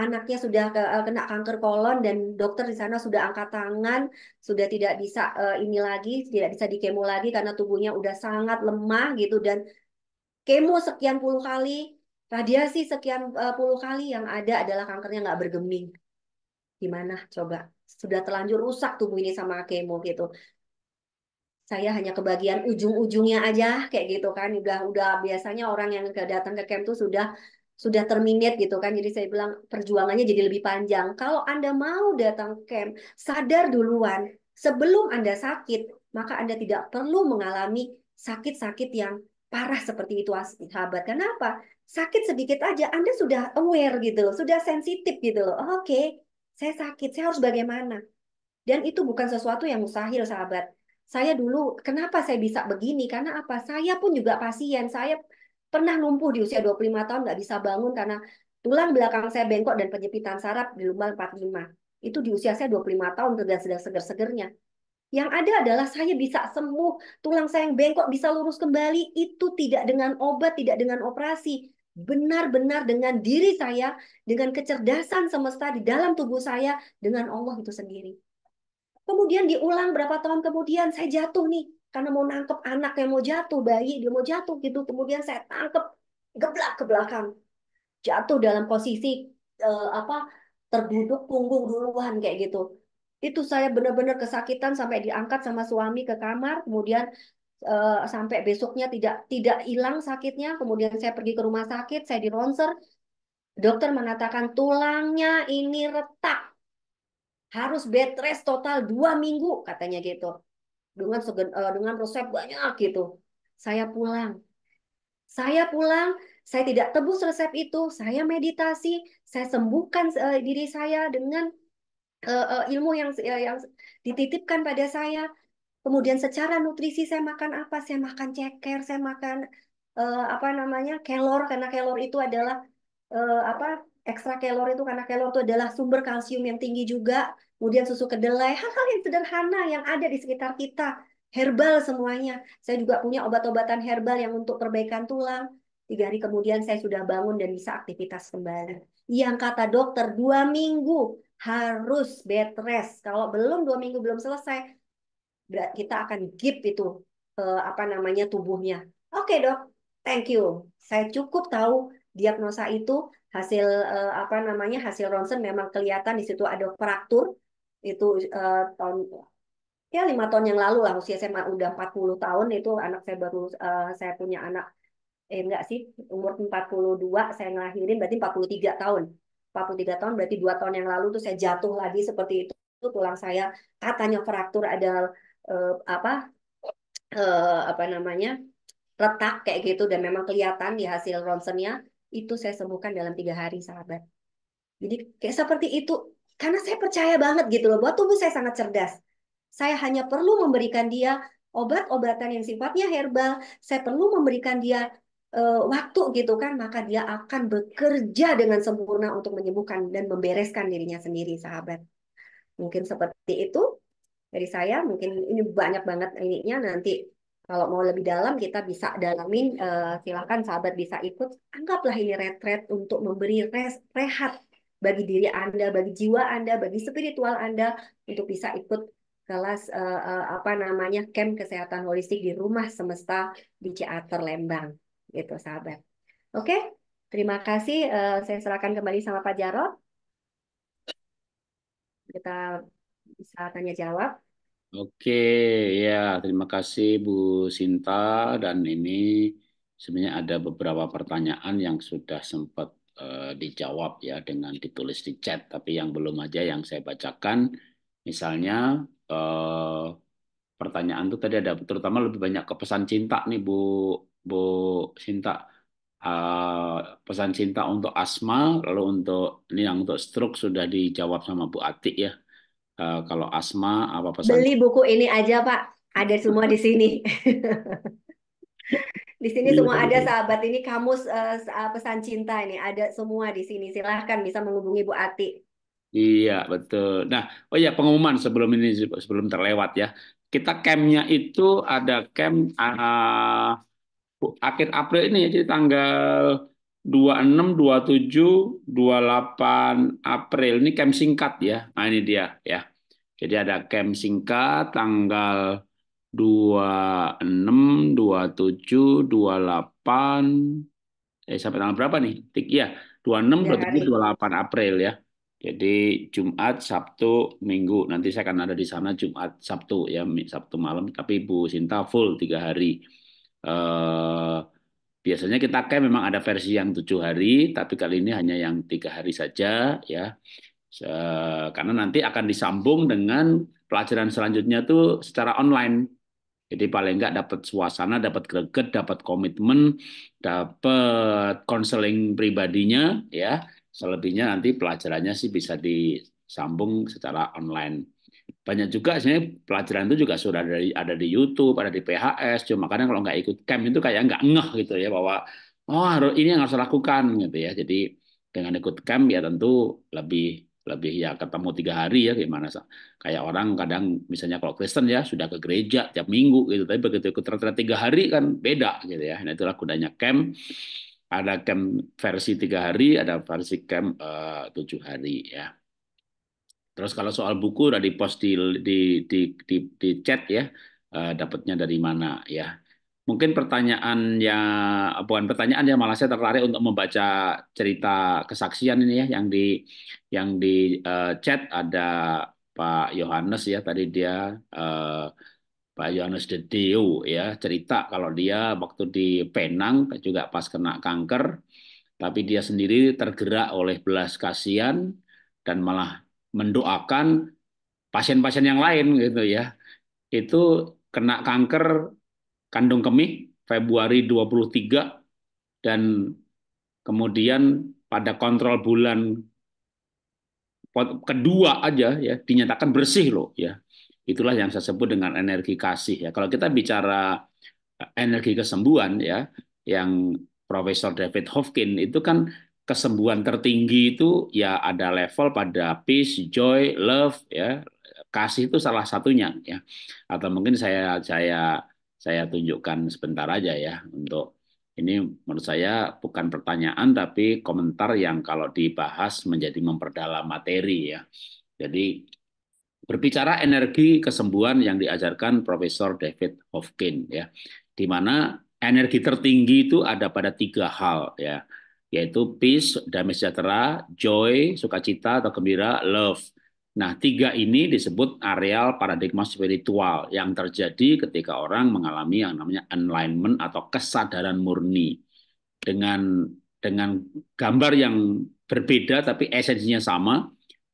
anaknya sudah eh, kena kanker kolon dan dokter di sana sudah angkat tangan, sudah tidak bisa eh, ini lagi, tidak bisa dikemo lagi karena tubuhnya udah sangat lemah gitu dan kemo sekian puluh kali, Radiasi sekian eh, puluh kali yang ada adalah kankernya nggak bergeming. Gimana coba? Sudah terlanjur rusak tubuh ini sama kemo gitu. Saya hanya kebagian ujung-ujungnya aja kayak gitu kan. Udah udah biasanya orang yang datang ke camp tuh sudah sudah terminate gitu kan. Jadi saya bilang perjuangannya jadi lebih panjang. Kalau Anda mau datang camp, sadar duluan sebelum Anda sakit, maka Anda tidak perlu mengalami sakit-sakit yang parah seperti itu sahabat. Kenapa? sakit sedikit aja Anda sudah aware gitu loh, sudah sensitif gitu loh. Oh, oke, okay, saya sakit, saya harus bagaimana? Dan itu bukan sesuatu yang mustahil, sahabat. Saya dulu kenapa saya bisa begini? Karena apa? Saya pun juga pasien. Saya pernah lumpuh di usia 25 tahun nggak bisa bangun karena tulang belakang saya bengkok dan penyepitan saraf di lumbar 45. Itu di usia saya 25 tahun sedang sedang seger-segernya. Yang ada adalah saya bisa sembuh, tulang saya yang bengkok bisa lurus kembali, itu tidak dengan obat, tidak dengan operasi benar-benar dengan diri saya, dengan kecerdasan semesta di dalam tubuh saya, dengan Allah itu sendiri. Kemudian diulang berapa tahun kemudian saya jatuh nih karena mau nangkep anak yang mau jatuh, bayi dia mau jatuh gitu. Kemudian saya tangkep geblak ke belakang. Jatuh dalam posisi uh, apa? terduduk punggung duluan kayak gitu. Itu saya benar-benar kesakitan sampai diangkat sama suami ke kamar, kemudian uh, sampai besoknya tidak tidak hilang sakitnya, kemudian saya pergi ke rumah sakit, saya di ronser, dokter mengatakan tulangnya ini retak. Harus bed rest total dua minggu katanya gitu. Dengan uh, dengan resep banyak gitu. Saya pulang. Saya pulang, saya tidak tebus resep itu, saya meditasi, saya sembuhkan uh, diri saya dengan uh, uh, ilmu yang uh, yang dititipkan pada saya Kemudian secara nutrisi saya makan apa? Saya makan ceker, saya makan uh, apa namanya kelor karena kelor itu adalah uh, apa ekstra kelor itu karena kelor itu adalah sumber kalsium yang tinggi juga. Kemudian susu kedelai, hal-hal yang sederhana yang ada di sekitar kita. Herbal semuanya. Saya juga punya obat-obatan herbal yang untuk perbaikan tulang. Tiga hari kemudian saya sudah bangun dan bisa aktivitas kembali. Yang kata dokter dua minggu harus bed rest. Kalau belum dua minggu belum selesai, kita akan keep itu eh, apa namanya tubuhnya. Oke okay, dok, thank you. Saya cukup tahu diagnosa itu hasil eh, apa namanya hasil ronsen memang kelihatan di situ ada fraktur itu eh, tahun ya lima tahun yang lalu lah usia saya udah 40 tahun itu anak saya baru eh, saya punya anak eh enggak sih umur 42 saya ngelahirin berarti 43 tahun 43 tahun berarti dua tahun yang lalu tuh saya jatuh lagi seperti itu tulang saya katanya fraktur ada uh, apa uh, apa namanya retak kayak gitu dan memang kelihatan di hasil ronsennya itu saya sembuhkan dalam tiga hari sahabat. Jadi kayak seperti itu karena saya percaya banget gitu loh buat tubuh saya sangat cerdas. Saya hanya perlu memberikan dia obat-obatan yang sifatnya herbal. Saya perlu memberikan dia uh, waktu gitu kan, maka dia akan bekerja dengan sempurna untuk menyembuhkan dan membereskan dirinya sendiri, sahabat. Mungkin seperti itu dari saya mungkin ini banyak banget ininya nanti kalau mau lebih dalam kita bisa dalamin uh, eh, silahkan sahabat bisa ikut anggaplah ini retret untuk memberi res, rehat bagi diri anda bagi jiwa anda bagi spiritual anda untuk bisa ikut kelas uh, uh, apa namanya camp kesehatan holistik di rumah semesta di Ciater Lembang gitu sahabat oke terima kasih uh, saya serahkan kembali sama Pak Jarot kita bisa tanya jawab. Oke, ya terima kasih Bu Sinta dan ini sebenarnya ada beberapa pertanyaan yang sudah sempat uh, dijawab ya dengan ditulis di chat, tapi yang belum aja yang saya bacakan, misalnya uh, pertanyaan itu tadi ada terutama lebih banyak ke pesan cinta nih Bu Bu Sinta. Uh, pesan cinta untuk asma, lalu untuk ini yang untuk stroke sudah dijawab sama Bu Atik ya Eh, kalau asma apa pesan? Beli buku ini aja Pak, ada semua di sini. di sini semua ada sahabat ini kamus uh, pesan cinta ini ada semua di sini. Silahkan bisa menghubungi Bu Ati. Iya betul. Nah, oh ya pengumuman sebelum ini sebelum terlewat ya. Kita campnya itu ada camp uh, akhir April ini ya, jadi tanggal 26, 27, 28 April. Ini camp singkat ya. Nah, ini dia ya. Jadi ada camp singkat tanggal 26, 27, 28, eh sampai tanggal berapa nih? Tik ya, 26, 27, 28 April ya. Jadi Jumat, Sabtu, Minggu. Nanti saya akan ada di sana Jumat, Sabtu ya, Sabtu malam. Tapi Bu Sinta full tiga hari. Uh, biasanya kita kayak memang ada versi yang tujuh hari, tapi kali ini hanya yang tiga hari saja ya karena nanti akan disambung dengan pelajaran selanjutnya tuh secara online. Jadi paling nggak dapat suasana, dapat greget, dapat komitmen, dapat konseling pribadinya, ya. Selebihnya nanti pelajarannya sih bisa disambung secara online. Banyak juga sebenarnya pelajaran itu juga sudah ada di, ada di YouTube, ada di PHS. Cuma kadang kalau nggak ikut camp itu kayak nggak ngeh gitu ya bahwa oh ini yang harus lakukan gitu ya. Jadi dengan ikut camp ya tentu lebih lebih ya ketemu tiga hari ya gimana kayak orang kadang misalnya kalau Kristen ya sudah ke gereja tiap minggu gitu tapi begitu ikut retret tiga hari kan beda gitu ya nah itulah kudanya camp ada camp versi tiga hari ada versi camp tujuh hari ya terus kalau soal buku udah di post di di di di, di chat ya dapatnya dari mana ya mungkin pertanyaan ya bukan pertanyaan ya malah saya tertarik untuk membaca cerita kesaksian ini ya yang di yang di uh, chat ada Pak Yohanes ya tadi dia uh, Pak Yohanes Dedeo ya cerita kalau dia waktu di Penang juga pas kena kanker tapi dia sendiri tergerak oleh belas kasihan dan malah mendoakan pasien-pasien yang lain gitu ya itu kena kanker kandung kemih Februari 23 dan kemudian pada kontrol bulan kedua aja ya dinyatakan bersih loh ya. Itulah yang saya sebut dengan energi kasih ya. Kalau kita bicara eh, energi kesembuhan ya yang Profesor David Hofkin itu kan kesembuhan tertinggi itu ya ada level pada peace, joy, love ya. Kasih itu salah satunya ya. Atau mungkin saya saya saya tunjukkan sebentar aja ya untuk ini menurut saya bukan pertanyaan tapi komentar yang kalau dibahas menjadi memperdalam materi ya. Jadi berbicara energi kesembuhan yang diajarkan Profesor David Hofkin ya, di mana energi tertinggi itu ada pada tiga hal ya, yaitu peace, damai sejahtera, joy, sukacita atau gembira, love. Nah, tiga ini disebut areal paradigma spiritual yang terjadi ketika orang mengalami yang namanya alignment atau kesadaran murni dengan dengan gambar yang berbeda tapi esensinya sama.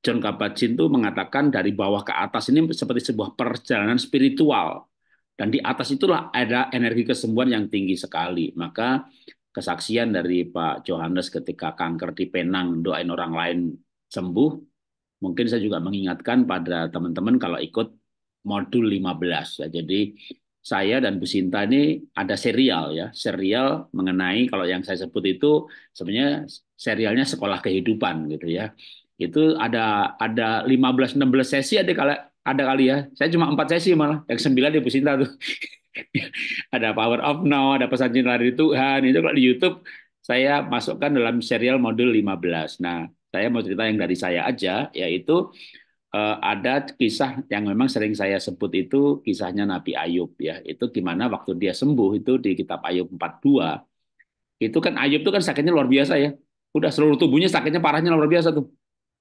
John Kabat-Zinn itu mengatakan dari bawah ke atas ini seperti sebuah perjalanan spiritual dan di atas itulah ada energi kesembuhan yang tinggi sekali. Maka kesaksian dari Pak Johannes ketika kanker di Penang doain orang lain sembuh mungkin saya juga mengingatkan pada teman-teman kalau ikut modul 15 ya. Jadi saya dan Bu Sinta ini ada serial ya, serial mengenai kalau yang saya sebut itu sebenarnya serialnya sekolah kehidupan gitu ya. Itu ada ada 15 16 sesi ada kali ada kali ya. Saya cuma empat sesi malah. Yang sembilan di ya Bu Sinta tuh. ada power of now, ada pesan cinta dari Tuhan. Itu kalau di YouTube saya masukkan dalam serial modul 15. Nah, saya mau cerita yang dari saya aja, yaitu uh, ada kisah yang memang sering saya sebut itu kisahnya Nabi Ayub ya. Itu gimana waktu dia sembuh itu di kitab Ayub 42. Itu kan Ayub itu kan sakitnya luar biasa ya. Udah seluruh tubuhnya sakitnya parahnya luar biasa tuh.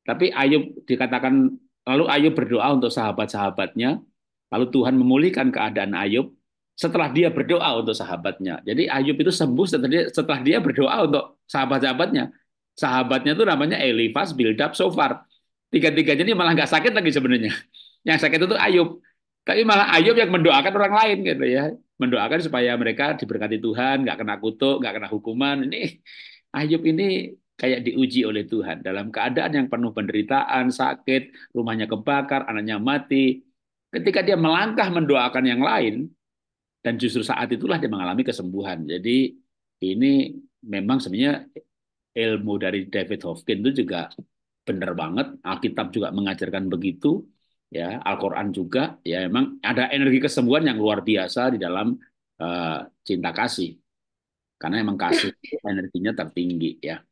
Tapi Ayub dikatakan lalu Ayub berdoa untuk sahabat-sahabatnya, lalu Tuhan memulihkan keadaan Ayub setelah dia berdoa untuk sahabatnya. Jadi Ayub itu sembuh setelah dia berdoa untuk sahabat-sahabatnya. Sahabatnya itu namanya Elifas, Bildab, Sofar. Tiga-tiganya ini malah nggak sakit lagi sebenarnya. Yang sakit itu Ayub. Tapi malah Ayub yang mendoakan orang lain gitu ya. Mendoakan supaya mereka diberkati Tuhan, nggak kena kutuk, nggak kena hukuman. Ini Ayub ini kayak diuji oleh Tuhan dalam keadaan yang penuh penderitaan, sakit, rumahnya kebakar, anaknya mati. Ketika dia melangkah mendoakan yang lain, dan justru saat itulah dia mengalami kesembuhan. Jadi ini memang sebenarnya ilmu dari David Hofkin itu juga benar banget. Alkitab juga mengajarkan begitu, ya Al-Quran juga. Ya emang ada energi kesembuhan yang luar biasa di dalam uh, cinta kasih. Karena emang kasih energinya tertinggi ya.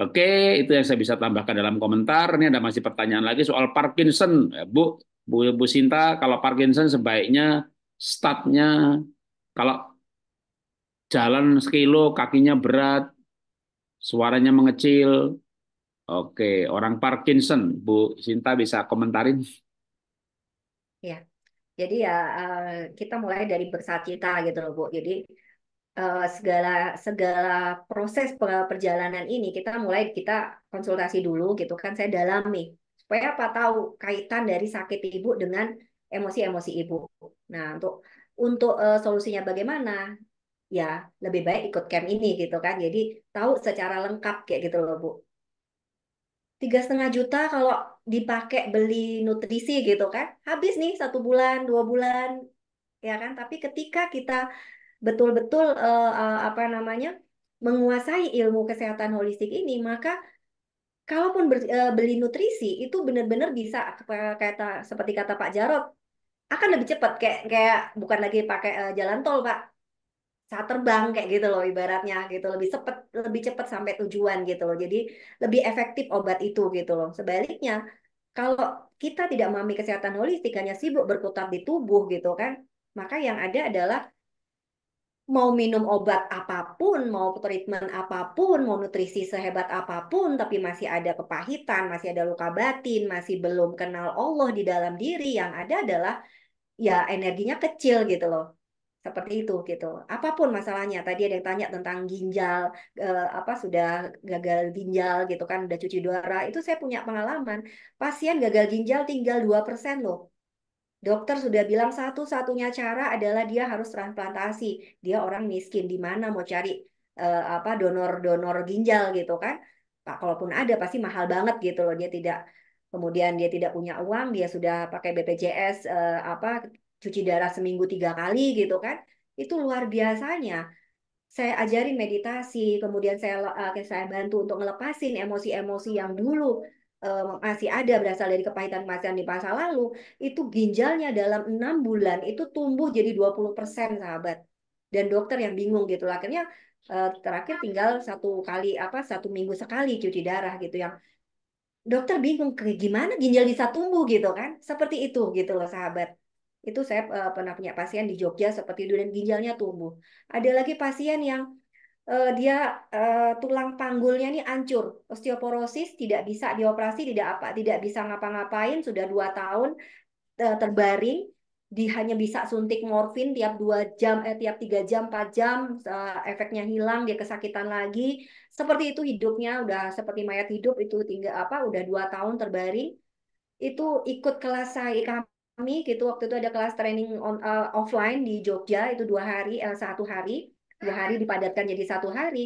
Oke, itu yang saya bisa tambahkan dalam komentar. Ini ada masih pertanyaan lagi soal Parkinson, ya, Bu. Bu, Bu Sinta, kalau Parkinson sebaiknya startnya kalau jalan sekilo kakinya berat suaranya mengecil. Oke, orang Parkinson, Bu Sinta bisa komentarin? Ya, jadi ya eh, kita mulai dari bersacita gitu loh Bu. Jadi eh, segala segala proses perjalanan ini kita mulai kita konsultasi dulu gitu kan saya dalami supaya apa tahu kaitan dari sakit ibu dengan emosi-emosi ibu. Nah untuk untuk uh, solusinya bagaimana ya lebih baik ikut camp ini gitu kan jadi tahu secara lengkap kayak gitu loh bu tiga setengah juta kalau dipakai beli nutrisi gitu kan habis nih satu bulan dua bulan ya kan tapi ketika kita betul-betul uh, uh, apa namanya menguasai ilmu kesehatan holistik ini maka kalaupun ber, uh, beli nutrisi itu benar-benar bisa kata seperti kata Pak Jarot akan lebih cepat kayak kayak bukan lagi pakai uh, jalan tol Pak saat terbang kayak gitu loh ibaratnya gitu lebih cepet lebih cepet sampai tujuan gitu loh jadi lebih efektif obat itu gitu loh sebaliknya kalau kita tidak memahami kesehatan holistik hanya sibuk berkutat di tubuh gitu kan maka yang ada adalah mau minum obat apapun, mau treatment apapun, mau nutrisi sehebat apapun, tapi masih ada kepahitan, masih ada luka batin, masih belum kenal Allah di dalam diri, yang ada adalah ya energinya kecil gitu loh seperti itu gitu. Apapun masalahnya, tadi ada yang tanya tentang ginjal eh, apa sudah gagal ginjal gitu kan, udah cuci darah, itu saya punya pengalaman, pasien gagal ginjal tinggal 2% loh. Dokter sudah bilang satu-satunya cara adalah dia harus transplantasi. Dia orang miskin, di mana mau cari eh, apa donor-donor ginjal gitu kan? Pak, kalaupun ada pasti mahal banget gitu loh. Dia tidak kemudian dia tidak punya uang, dia sudah pakai BPJS eh, apa cuci darah seminggu tiga kali gitu kan itu luar biasanya saya ajarin meditasi kemudian saya eh, saya bantu untuk ngelepasin emosi-emosi yang dulu eh, masih ada berasal dari kepahitan-kepahitan di masa lalu, itu ginjalnya dalam enam bulan itu tumbuh jadi 20% sahabat. Dan dokter yang bingung gitu. Akhirnya eh, terakhir tinggal satu kali apa satu minggu sekali cuci darah gitu yang dokter bingung gimana ginjal bisa tumbuh gitu kan. Seperti itu gitu loh sahabat. Itu saya uh, pernah punya pasien di Jogja seperti itu dan ginjalnya tumbuh. Ada lagi pasien yang uh, dia uh, tulang panggulnya ini hancur, osteoporosis tidak bisa dioperasi, tidak apa, tidak bisa ngapa-ngapain sudah dua tahun uh, terbaring, di hanya bisa suntik morfin tiap dua jam, eh, tiap tiga jam, 4 jam, uh, efeknya hilang, dia kesakitan lagi. Seperti itu hidupnya udah seperti mayat hidup itu tinggal apa, udah dua tahun terbaring. Itu ikut kelas saya, kami gitu waktu itu ada kelas training on, uh, offline di Jogja itu dua hari uh, satu hari dua hari dipadatkan jadi satu hari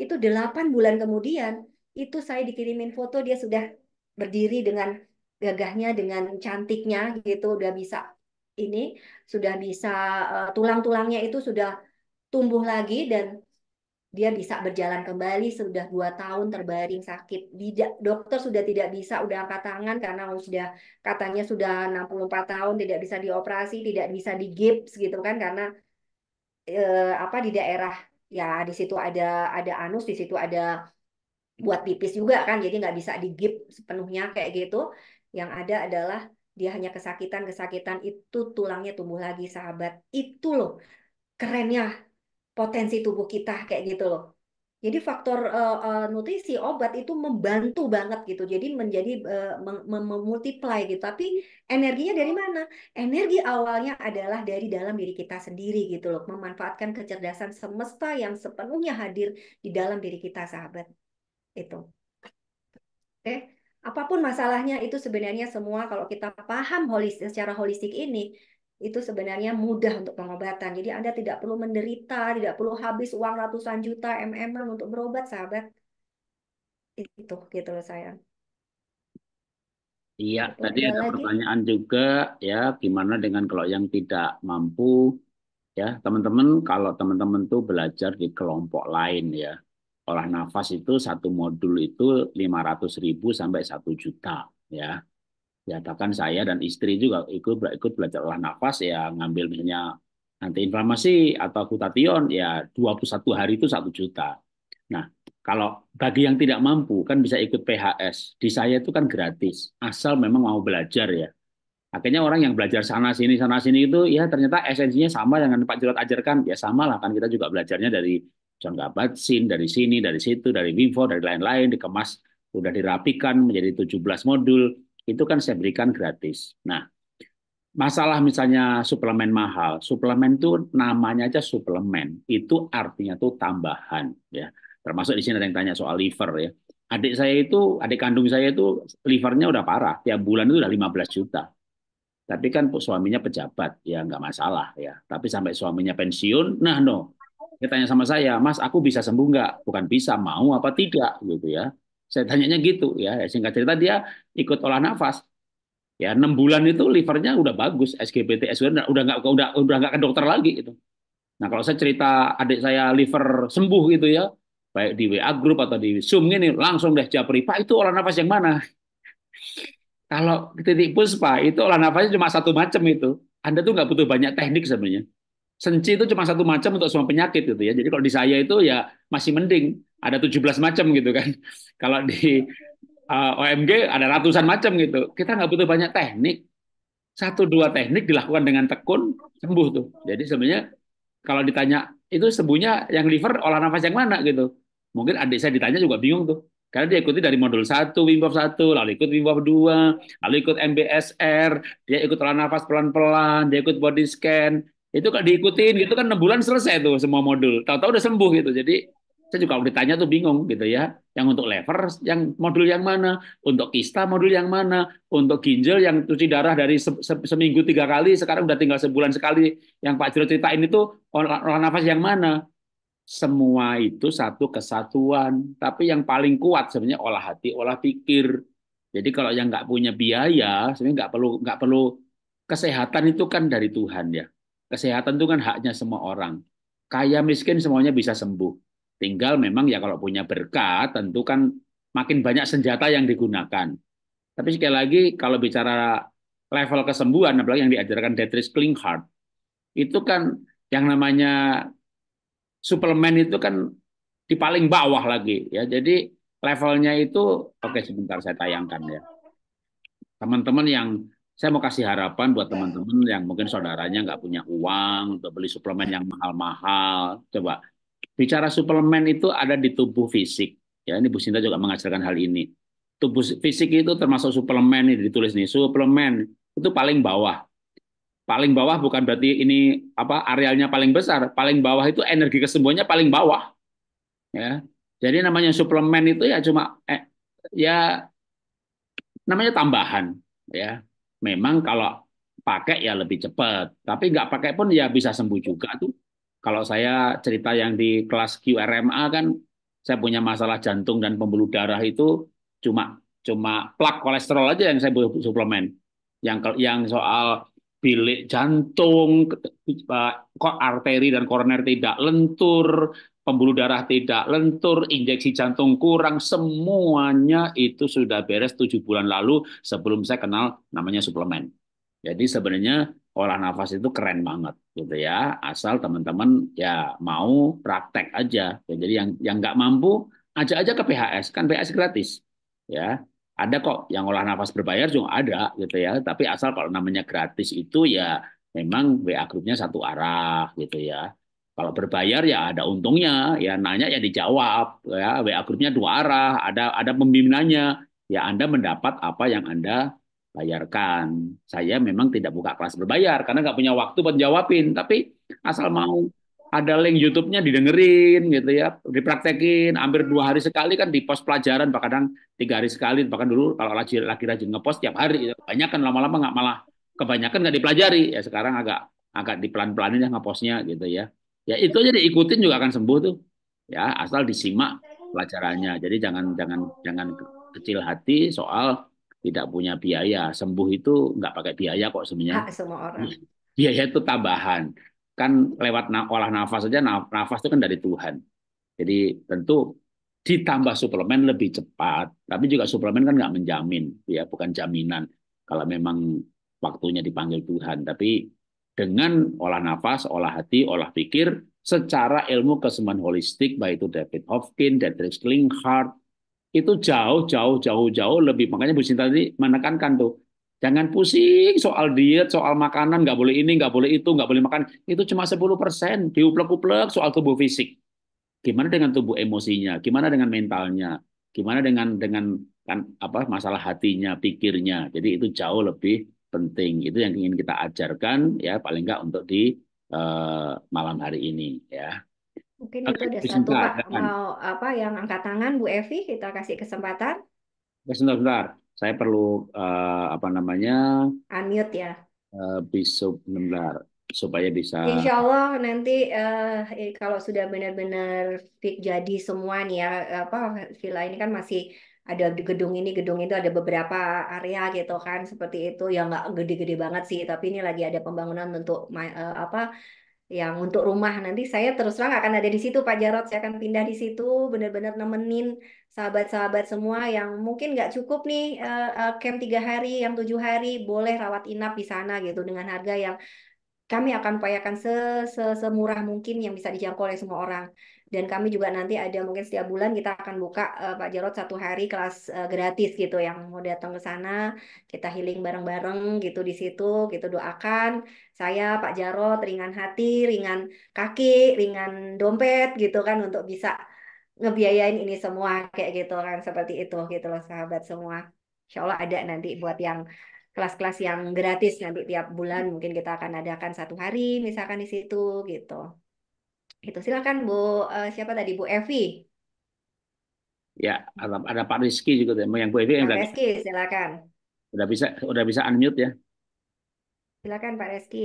itu delapan bulan kemudian itu saya dikirimin foto dia sudah berdiri dengan gagahnya dengan cantiknya gitu udah bisa ini sudah bisa uh, tulang-tulangnya itu sudah tumbuh lagi dan dia bisa berjalan kembali sudah dua tahun terbaring sakit. Tidak, dokter sudah tidak bisa, udah angkat tangan karena sudah katanya sudah 64 tahun tidak bisa dioperasi, tidak bisa digips gitu kan karena eh, apa di daerah ya di situ ada ada anus, di situ ada buat pipis juga kan, jadi nggak bisa digip sepenuhnya kayak gitu. Yang ada adalah dia hanya kesakitan kesakitan itu tulangnya tumbuh lagi sahabat itu loh kerennya potensi tubuh kita kayak gitu loh. Jadi faktor uh, uh, nutrisi obat itu membantu banget gitu. Jadi menjadi uh, memultiply gitu. Tapi energinya dari mana? Energi awalnya adalah dari dalam diri kita sendiri gitu loh. Memanfaatkan kecerdasan semesta yang sepenuhnya hadir di dalam diri kita sahabat. Itu. Oke. Okay. Apapun masalahnya itu sebenarnya semua kalau kita paham holistik secara holistik ini itu sebenarnya mudah untuk pengobatan. Jadi Anda tidak perlu menderita, tidak perlu habis uang ratusan juta mm untuk berobat, sahabat. Itu gitu loh sayang. Iya, gitu. tadi ada lagi? pertanyaan juga ya, gimana dengan kalau yang tidak mampu ya, teman-teman kalau teman-teman tuh belajar di kelompok lain ya. Olah nafas itu satu modul itu 500.000 sampai 1 juta ya ya bahkan saya dan istri juga ikut ikut belajar olah nafas ya ngambil misalnya nanti inflamasi atau kutation ya 21 hari itu satu juta. Nah, kalau bagi yang tidak mampu kan bisa ikut PHS. Di saya itu kan gratis, asal memang mau belajar ya. Akhirnya orang yang belajar sana sini sana sini itu ya ternyata esensinya sama dengan Pak Jelat ajarkan. Ya sama lah kan kita juga belajarnya dari John Gabat sin dari sini, dari situ, dari Vivo, dari lain-lain dikemas udah dirapikan menjadi 17 modul itu kan saya berikan gratis. Nah, masalah misalnya suplemen mahal, suplemen itu namanya aja suplemen, itu artinya tuh tambahan ya. Termasuk di sini ada yang tanya soal liver ya. Adik saya itu, adik kandung saya itu livernya udah parah, tiap bulan itu udah 15 juta. Tapi kan suaminya pejabat, ya nggak masalah ya. Tapi sampai suaminya pensiun, nah no. Dia tanya sama saya, Mas, aku bisa sembuh nggak? Bukan bisa, mau apa tidak gitu ya. Saya tanyanya gitu ya. Singkat cerita dia ikut olah nafas. Ya enam bulan itu livernya udah bagus, SGPT, SGPT udah nggak udah udah nggak ke dokter lagi itu Nah kalau saya cerita adik saya liver sembuh gitu ya, baik di WA grup atau di Zoom ini langsung deh japri, Pak itu olah nafas yang mana? kalau titik puspa itu olah nafasnya cuma satu macam itu. Anda tuh nggak butuh banyak teknik sebenarnya senci itu cuma satu macam untuk semua penyakit gitu ya. Jadi kalau di saya itu ya masih mending ada 17 macam gitu kan. Kalau di uh, eh, OMG ada ratusan macam gitu. Kita nggak butuh banyak teknik. Satu dua teknik dilakukan dengan tekun sembuh tuh. Jadi sebenarnya kalau ditanya itu sembuhnya yang liver olah nafas yang mana gitu. Mungkin adik saya ditanya juga bingung tuh. Karena dia ikuti dari modul 1, Wim Hof 1, lalu ikut Wim Hof 2, lalu ikut MBSR, dia ikut olah nafas pelan-pelan, dia ikut body scan, itu kalau diikutin gitu kan 6 bulan selesai tuh semua modul. Tahu-tahu udah sembuh gitu. Jadi saya juga kalau ditanya tuh bingung gitu ya. Yang untuk lever, yang modul yang mana? Untuk kista modul yang mana? Untuk ginjal yang cuci darah dari se se seminggu tiga kali, sekarang udah tinggal sebulan sekali. Yang Pak Jiro ceritain itu olah nafas yang mana? Semua itu satu kesatuan. Tapi yang paling kuat sebenarnya olah hati, olah pikir. Jadi kalau yang nggak punya biaya, sebenarnya nggak perlu nggak perlu kesehatan itu kan dari Tuhan ya. Kesehatan itu kan haknya semua orang. Kaya miskin semuanya bisa sembuh. Tinggal memang ya kalau punya berkat tentu kan makin banyak senjata yang digunakan. Tapi sekali lagi kalau bicara level kesembuhan apalagi yang diajarkan Dietrich Klinghardt itu kan yang namanya suplemen itu kan di paling bawah lagi ya. Jadi levelnya itu oke sebentar saya tayangkan ya. Teman-teman yang saya mau kasih harapan buat teman-teman yang mungkin saudaranya nggak punya uang untuk beli suplemen yang mahal-mahal. Coba bicara suplemen itu ada di tubuh fisik. Ya, ini Bu Sinta juga mengajarkan hal ini. Tubuh fisik itu termasuk suplemen ini ditulis nih. Suplemen itu paling bawah. Paling bawah bukan berarti ini apa arealnya paling besar. Paling bawah itu energi kesembuhannya paling bawah. Ya. Jadi namanya suplemen itu ya cuma eh, ya namanya tambahan ya memang kalau pakai ya lebih cepat. Tapi nggak pakai pun ya bisa sembuh juga tuh. Kalau saya cerita yang di kelas QRMA kan, saya punya masalah jantung dan pembuluh darah itu cuma cuma plak kolesterol aja yang saya butuh suplemen. Yang yang soal bilik jantung, eh, kok arteri dan koroner tidak lentur, pembuluh darah tidak lentur, injeksi jantung kurang, semuanya itu sudah beres tujuh bulan lalu sebelum saya kenal namanya suplemen. Jadi sebenarnya olah nafas itu keren banget gitu ya, asal teman-teman ya mau praktek aja. Ya, jadi yang yang nggak mampu aja aja ke PHS, kan PHS gratis ya. Ada kok yang olah nafas berbayar juga ada gitu ya, tapi asal kalau namanya gratis itu ya memang WA grupnya satu arah gitu ya kalau berbayar ya ada untungnya, ya nanya ya dijawab, ya WA grupnya dua arah, ada ada pembimbingannya. Ya Anda mendapat apa yang Anda bayarkan. Saya memang tidak buka kelas berbayar karena nggak punya waktu buat jawabin, tapi asal mau ada link YouTube-nya didengerin gitu ya, dipraktekin hampir dua hari sekali kan di pos pelajaran, bahkan kadang tiga hari sekali, bahkan dulu kalau lagi laki rajin ngepost tiap hari, banyak kan lama-lama nggak malah kebanyakan nggak dipelajari ya sekarang agak agak dipelan-pelanin ya ngepostnya gitu ya Ya itu aja diikutin juga akan sembuh tuh. Ya, asal disimak pelajarannya. Jadi jangan jangan jangan kecil hati soal tidak punya biaya. Sembuh itu nggak pakai biaya kok sebenarnya. semua orang. Iya. Biaya itu tambahan. Kan lewat na olah nafas saja, nafas itu kan dari Tuhan. Jadi tentu ditambah suplemen lebih cepat. Tapi juga suplemen kan nggak menjamin, ya bukan jaminan. Kalau memang waktunya dipanggil Tuhan. Tapi dengan olah nafas, olah hati, olah pikir secara ilmu kesembuhan holistik baik itu David Hopkins, Dietrich Klinghardt, itu jauh jauh jauh jauh lebih makanya Bu Sinta tadi menekankan tuh jangan pusing soal diet soal makanan nggak boleh ini nggak boleh itu nggak boleh makan itu cuma 10% diuplek-uplek soal tubuh fisik gimana dengan tubuh emosinya gimana dengan mentalnya gimana dengan dengan kan, apa masalah hatinya pikirnya jadi itu jauh lebih penting. Itu yang ingin kita ajarkan ya paling nggak untuk di uh, malam hari ini ya. Mungkin Oke, itu ada satu Pak mau apa yang angkat tangan Bu Evi kita kasih kesempatan. Sebentar, sebentar. Saya perlu uh, apa namanya? Unmute ya. Uh, besok sebentar supaya bisa Insya Allah nanti uh, kalau sudah benar-benar jadi semua nih ya apa villa ini kan masih ada di gedung ini gedung itu ada beberapa area gitu kan seperti itu yang nggak gede-gede banget sih tapi ini lagi ada pembangunan untuk uh, apa yang untuk rumah nanti saya terus terang akan ada di situ Pak Jarot saya akan pindah di situ benar-benar nemenin sahabat-sahabat semua yang mungkin nggak cukup nih uh, uh, camp tiga hari yang tujuh hari boleh rawat inap di sana gitu dengan harga yang kami akan upayakan se, semurah mungkin yang bisa dijangkau oleh semua orang. Dan kami juga nanti ada mungkin setiap bulan kita akan buka uh, Pak Jarot satu hari kelas uh, gratis gitu yang mau datang ke sana kita healing bareng-bareng gitu di situ gitu doakan saya Pak Jarot ringan hati, ringan kaki, ringan dompet gitu kan untuk bisa ngebiayain ini semua kayak gitu kan seperti itu gitu loh sahabat semua. Insya Allah ada nanti buat yang kelas-kelas yang gratis nanti ya, tiap bulan mungkin kita akan adakan satu hari misalkan di situ gitu. Itu silakan Bu uh, siapa tadi Bu Evi. Ya, ada, ada Pak Rizky juga yang Bu Evi yang Pak Rizky silakan. Udah bisa udah bisa unmute ya. Silakan Pak Rizky.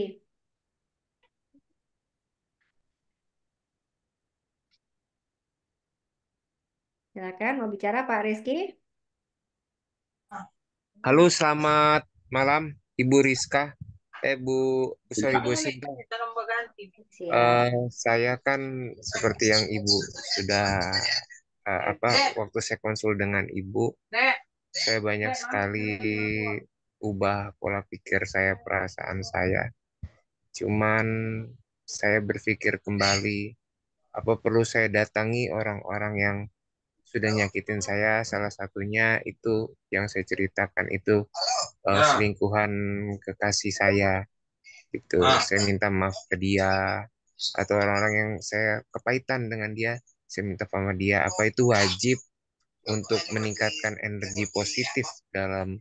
Silakan mau bicara Pak Rizky. Halo, selamat malam Ibu Rizka, eh Bu, sorry Bu Sinta. Uh, saya kan seperti yang Ibu sudah uh, apa waktu saya konsul dengan Ibu, saya banyak sekali ubah pola pikir saya, perasaan saya. Cuman saya berpikir kembali, apa perlu saya datangi orang-orang yang sudah nyakitin saya salah satunya itu yang saya ceritakan itu uh, selingkuhan kekasih saya itu ah. saya minta maaf ke dia atau orang-orang yang saya kepahitan dengan dia saya minta sama dia apa itu wajib untuk meningkatkan energi positif dalam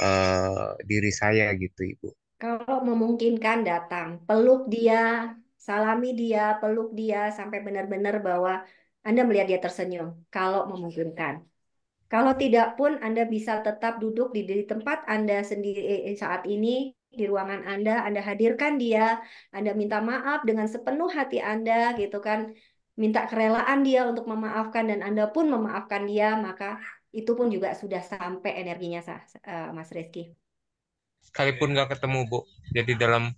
uh, diri saya gitu ibu kalau memungkinkan datang peluk dia salami dia peluk dia sampai benar-benar bahwa anda melihat dia tersenyum kalau memungkinkan. Kalau tidak pun Anda bisa tetap duduk di, di tempat Anda sendiri saat ini di ruangan Anda, Anda hadirkan dia, Anda minta maaf dengan sepenuh hati Anda gitu kan. Minta kerelaan dia untuk memaafkan dan Anda pun memaafkan dia, maka itu pun juga sudah sampai energinya eh, Mas Rizky. Sekalipun nggak ketemu Bu, jadi dalam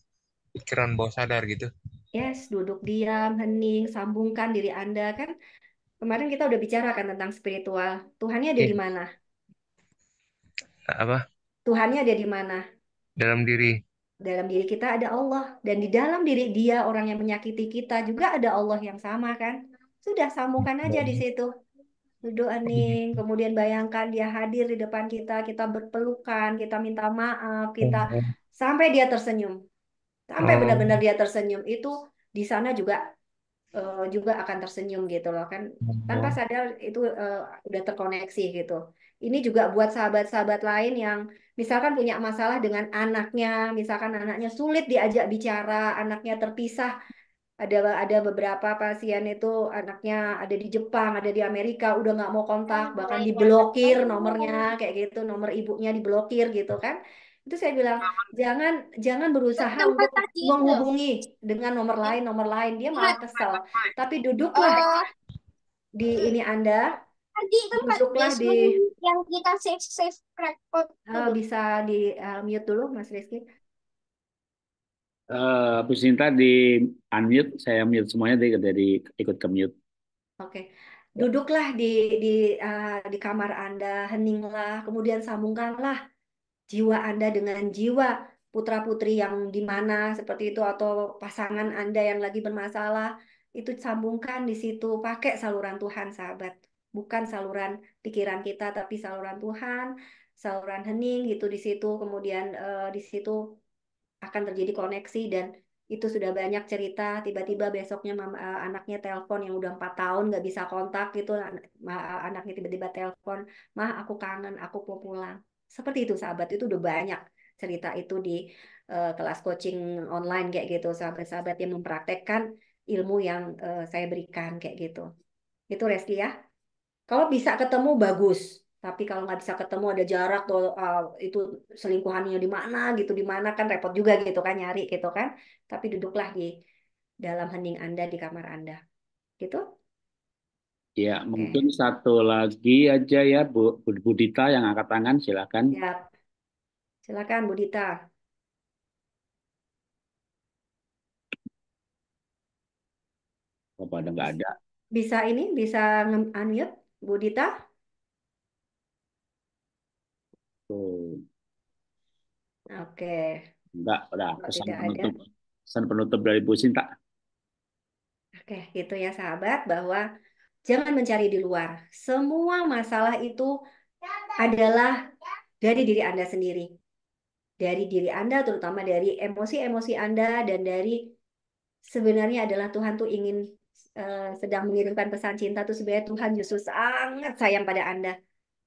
pikiran bawah sadar gitu. Yes, duduk diam, hening, sambungkan diri Anda kan. Kemarin kita udah bicara kan tentang spiritual. Tuhannya ada iya. di mana? Apa? Tuhannya ada di mana? Dalam diri. Dalam diri kita ada Allah dan di dalam diri dia orang yang menyakiti kita juga ada Allah yang sama kan? Sudah sambungkan aja di iya. situ. Duduk hening, kemudian bayangkan dia hadir di depan kita, kita berpelukan, kita minta maaf, kita iya. sampai dia tersenyum sampai oh. benar-benar dia tersenyum itu di sana juga uh, juga akan tersenyum gitu loh kan oh. tanpa sadar itu uh, udah terkoneksi gitu ini juga buat sahabat-sahabat lain yang misalkan punya masalah dengan anaknya misalkan anaknya sulit diajak bicara anaknya terpisah ada ada beberapa pasien itu anaknya ada di Jepang ada di Amerika udah nggak mau kontak oh, bahkan diblokir nomornya kayak gitu nomor ibunya diblokir gitu kan itu saya bilang jangan jangan berusaha untuk menghubungi dengan nomor lain nomor lain dia malah kesel tapi duduklah uh, di ini anda tadi kan duduklah di yang kita save save record uh, bisa di uh, mute dulu mas Rizky Uh, Sinta di unmute, saya mute semuanya dari, dari ikut ke mute. Oke, okay. duduklah di di uh, di kamar Anda, heninglah, kemudian sambungkanlah jiwa Anda dengan jiwa putra-putri yang di mana seperti itu atau pasangan Anda yang lagi bermasalah itu sambungkan di situ pakai saluran Tuhan sahabat bukan saluran pikiran kita tapi saluran Tuhan saluran hening gitu di situ kemudian eh, di situ akan terjadi koneksi dan itu sudah banyak cerita tiba-tiba besoknya mama, eh, anaknya telepon yang udah empat tahun nggak bisa kontak gitu anaknya tiba-tiba telepon mah aku kangen aku mau pulang seperti itu sahabat itu udah banyak cerita itu di uh, kelas coaching online kayak gitu sahabat-sahabat yang mempraktekkan ilmu yang uh, saya berikan kayak gitu. Itu Reski ya. Kalau bisa ketemu bagus, tapi kalau nggak bisa ketemu ada jarak tuh eh, itu selingkuhannya di mana gitu di mana kan repot juga gitu kan nyari gitu kan. Tapi duduklah di dalam hening Anda di kamar Anda. Gitu. Ya, hmm. mungkin satu lagi aja ya, Bu, Bu Bu yang angkat tangan, silakan. Ya, Silakan Bu Dita. Apa ada nggak ada? Bisa ini, bisa unmute Bu Dita? Oke. Enggak, udah. Pesan penutup, pesan penutup dari Bu Sinta. Oke, gitu ya sahabat, bahwa Jangan mencari di luar. Semua masalah itu adalah dari diri Anda sendiri. Dari diri Anda, terutama dari emosi-emosi Anda, dan dari sebenarnya adalah Tuhan tuh ingin uh, sedang mengirimkan pesan cinta tuh sebenarnya Tuhan justru sangat sayang pada Anda.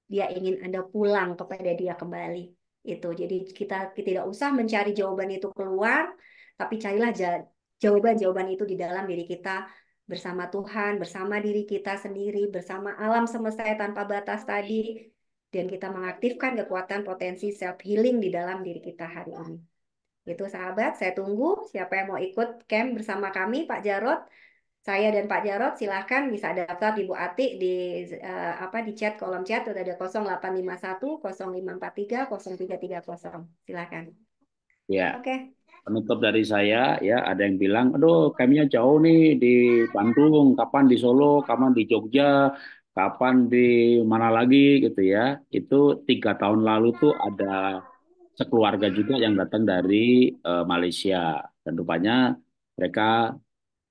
Dia ingin Anda pulang kepada dia kembali. Itu. Jadi kita, kita tidak usah mencari jawaban itu keluar, tapi carilah jawaban-jawaban itu di dalam diri kita bersama Tuhan, bersama diri kita sendiri, bersama alam semesta tanpa batas tadi, dan kita mengaktifkan kekuatan potensi self healing di dalam diri kita hari ini. Itu sahabat, saya tunggu siapa yang mau ikut camp bersama kami Pak Jarot. Saya dan Pak Jarot silahkan bisa daftar di Bu Ati di uh, apa di chat kolom chat sudah ada 0851 0543 0330. Silakan. Ya. Yeah. Oke. Okay penutup dari saya ya ada yang bilang aduh kami jauh nih di Bandung kapan di Solo kapan di Jogja kapan di mana lagi gitu ya itu tiga tahun lalu tuh ada sekeluarga juga yang datang dari uh, Malaysia dan rupanya mereka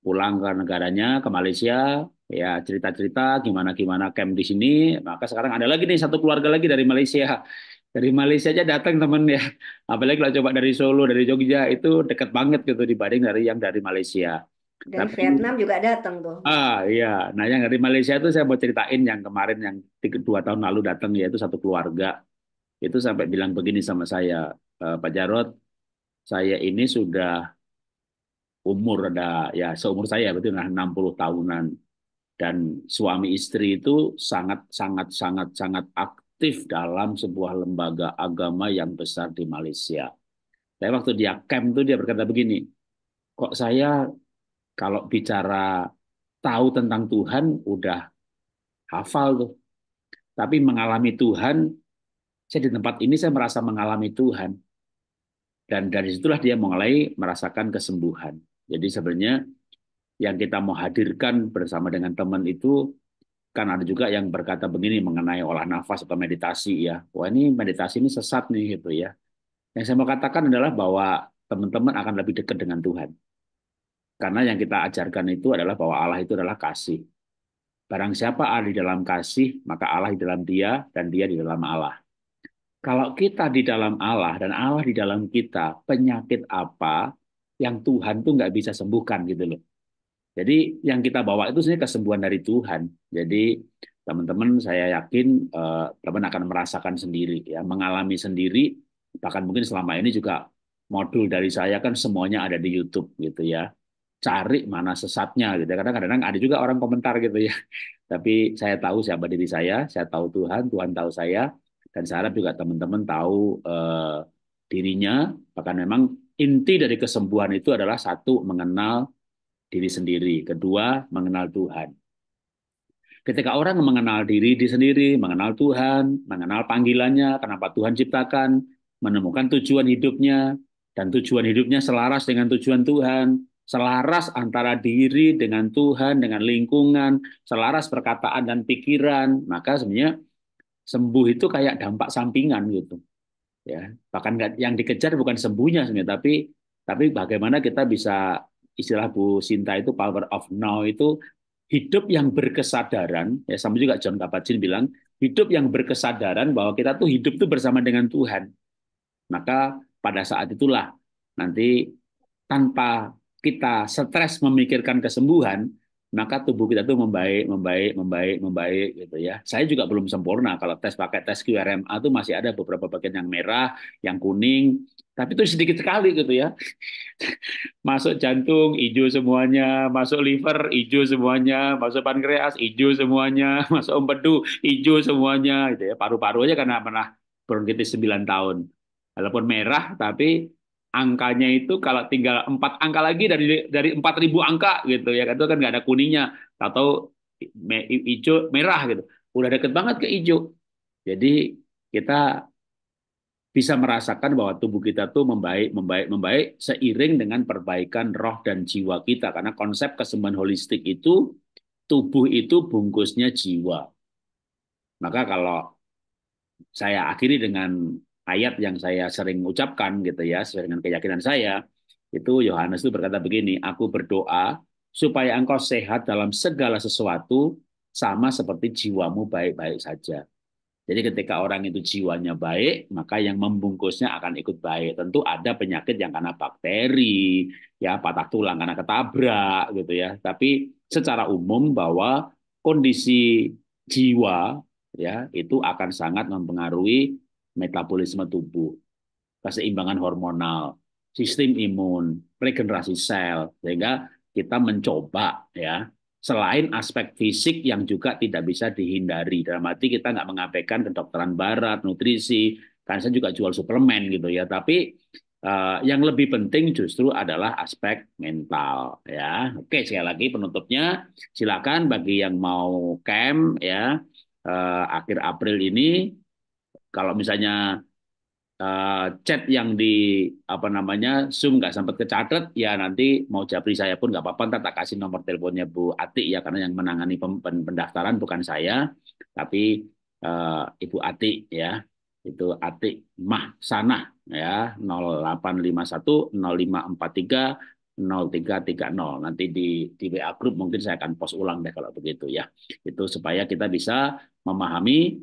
pulang ke negaranya ke Malaysia ya cerita-cerita gimana gimana camp di sini maka sekarang ada lagi nih satu keluarga lagi dari Malaysia dari Malaysia aja datang temen ya. Apalagi kalau coba dari Solo, dari Jogja itu dekat banget gitu dibanding dari yang dari Malaysia. Dari Tapi, Vietnam juga datang tuh. Ah iya, nah yang dari Malaysia itu saya mau ceritain yang kemarin yang dua tahun lalu datang yaitu satu keluarga itu sampai bilang begini sama saya, e, Pak Jarot, saya ini sudah umur ada ya seumur saya berarti nah 60 tahunan dan suami istri itu sangat sangat sangat sangat aktif dalam sebuah lembaga agama yang besar di Malaysia. Tapi waktu dia camp itu dia berkata begini, kok saya kalau bicara tahu tentang Tuhan udah hafal tuh. Tapi mengalami Tuhan, saya di tempat ini saya merasa mengalami Tuhan. Dan dari situlah dia mulai merasakan kesembuhan. Jadi sebenarnya yang kita mau hadirkan bersama dengan teman itu kan ada juga yang berkata begini mengenai olah nafas atau meditasi ya. Wah ini meditasi ini sesat nih gitu ya. Yang saya mau katakan adalah bahwa teman-teman akan lebih dekat dengan Tuhan. Karena yang kita ajarkan itu adalah bahwa Allah itu adalah kasih. Barang siapa ada di dalam kasih, maka Allah di dalam dia dan dia di dalam Allah. Kalau kita di dalam Allah dan Allah di dalam kita, penyakit apa yang Tuhan tuh nggak bisa sembuhkan gitu loh. Jadi yang kita bawa itu sebenarnya kesembuhan dari Tuhan. Jadi teman-teman saya yakin teman eh, teman akan merasakan sendiri ya, mengalami sendiri bahkan mungkin selama ini juga modul dari saya kan semuanya ada di YouTube gitu ya. Cari mana sesatnya gitu. kadang-kadang ada juga orang komentar gitu ya. Tapi saya tahu siapa diri saya, saya tahu Tuhan, Tuhan tahu saya dan saya harap juga teman-teman tahu eh, dirinya bahkan memang inti dari kesembuhan itu adalah satu mengenal diri sendiri. Kedua, mengenal Tuhan. Ketika orang mengenal diri di sendiri, mengenal Tuhan, mengenal panggilannya, kenapa Tuhan ciptakan, menemukan tujuan hidupnya, dan tujuan hidupnya selaras dengan tujuan Tuhan, selaras antara diri dengan Tuhan, dengan lingkungan, selaras perkataan dan pikiran, maka sebenarnya sembuh itu kayak dampak sampingan gitu. Ya, bahkan yang dikejar bukan sembuhnya sebenarnya, tapi tapi bagaimana kita bisa istilah Bu Sinta itu power of now itu hidup yang berkesadaran ya sama juga John kabat bilang hidup yang berkesadaran bahwa kita tuh hidup tuh bersama dengan Tuhan. Maka pada saat itulah nanti tanpa kita stres memikirkan kesembuhan, maka tubuh kita tuh membaik, membaik, membaik, membaik gitu ya. Saya juga belum sempurna kalau tes pakai tes QRMA tuh masih ada beberapa bagian yang merah, yang kuning, tapi itu sedikit sekali gitu ya. Masuk jantung, hijau semuanya. Masuk liver, hijau semuanya. Masuk pankreas, hijau semuanya. Masuk empedu, hijau semuanya. Gitu ya. Paru-paru aja karena pernah bronkitis 9 tahun. Walaupun merah, tapi angkanya itu kalau tinggal empat angka lagi dari dari empat ribu angka gitu ya kan. itu kan nggak ada kuningnya atau hijau merah gitu udah deket banget ke hijau jadi kita bisa merasakan bahwa tubuh kita tuh membaik, membaik, membaik seiring dengan perbaikan roh dan jiwa kita. Karena konsep kesembuhan holistik itu tubuh itu bungkusnya jiwa. Maka kalau saya akhiri dengan ayat yang saya sering ucapkan gitu ya, sesuai dengan keyakinan saya, itu Yohanes itu berkata begini, aku berdoa supaya engkau sehat dalam segala sesuatu sama seperti jiwamu baik-baik saja. Jadi ketika orang itu jiwanya baik, maka yang membungkusnya akan ikut baik. Tentu ada penyakit yang karena bakteri, ya patah tulang karena ketabrak gitu ya. Tapi secara umum bahwa kondisi jiwa ya itu akan sangat mempengaruhi metabolisme tubuh, keseimbangan hormonal, sistem imun, regenerasi sel sehingga kita mencoba ya selain aspek fisik yang juga tidak bisa dihindari. Dalam arti kita nggak mengabaikan kedokteran barat, nutrisi, karena saya juga jual suplemen gitu ya. Tapi uh, yang lebih penting justru adalah aspek mental ya. Oke, sekali lagi penutupnya silakan bagi yang mau camp ya uh, akhir April ini kalau misalnya uh, chat yang di apa namanya Zoom nggak sempat kecatat, ya nanti mau japri saya pun nggak apa-apa, ntar tak kasih nomor teleponnya Bu Ati ya karena yang menangani pendaftaran bukan saya, tapi uh, Ibu Ati ya itu Ati Sana ya 0851 0543 0330. Nanti di, di WA group mungkin saya akan post ulang deh kalau begitu ya. Itu supaya kita bisa memahami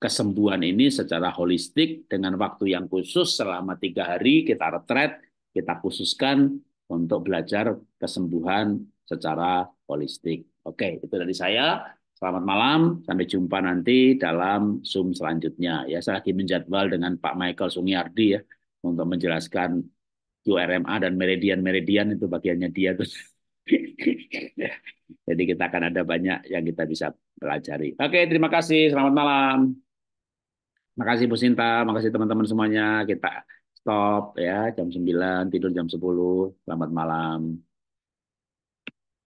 kesembuhan ini secara holistik dengan waktu yang khusus selama tiga hari kita retret, kita khususkan untuk belajar kesembuhan secara holistik. Oke, itu dari saya. Selamat malam, sampai jumpa nanti dalam Zoom selanjutnya. Ya, saya lagi menjadwal dengan Pak Michael Sungiardi ya untuk menjelaskan QRMA dan meridian-meridian itu bagiannya dia tuh. Jadi kita akan ada banyak yang kita bisa pelajari. Oke, terima kasih. Selamat malam. Makasih Bu Sinta, makasih teman-teman semuanya. Kita stop ya jam 9, tidur jam 10. Selamat malam.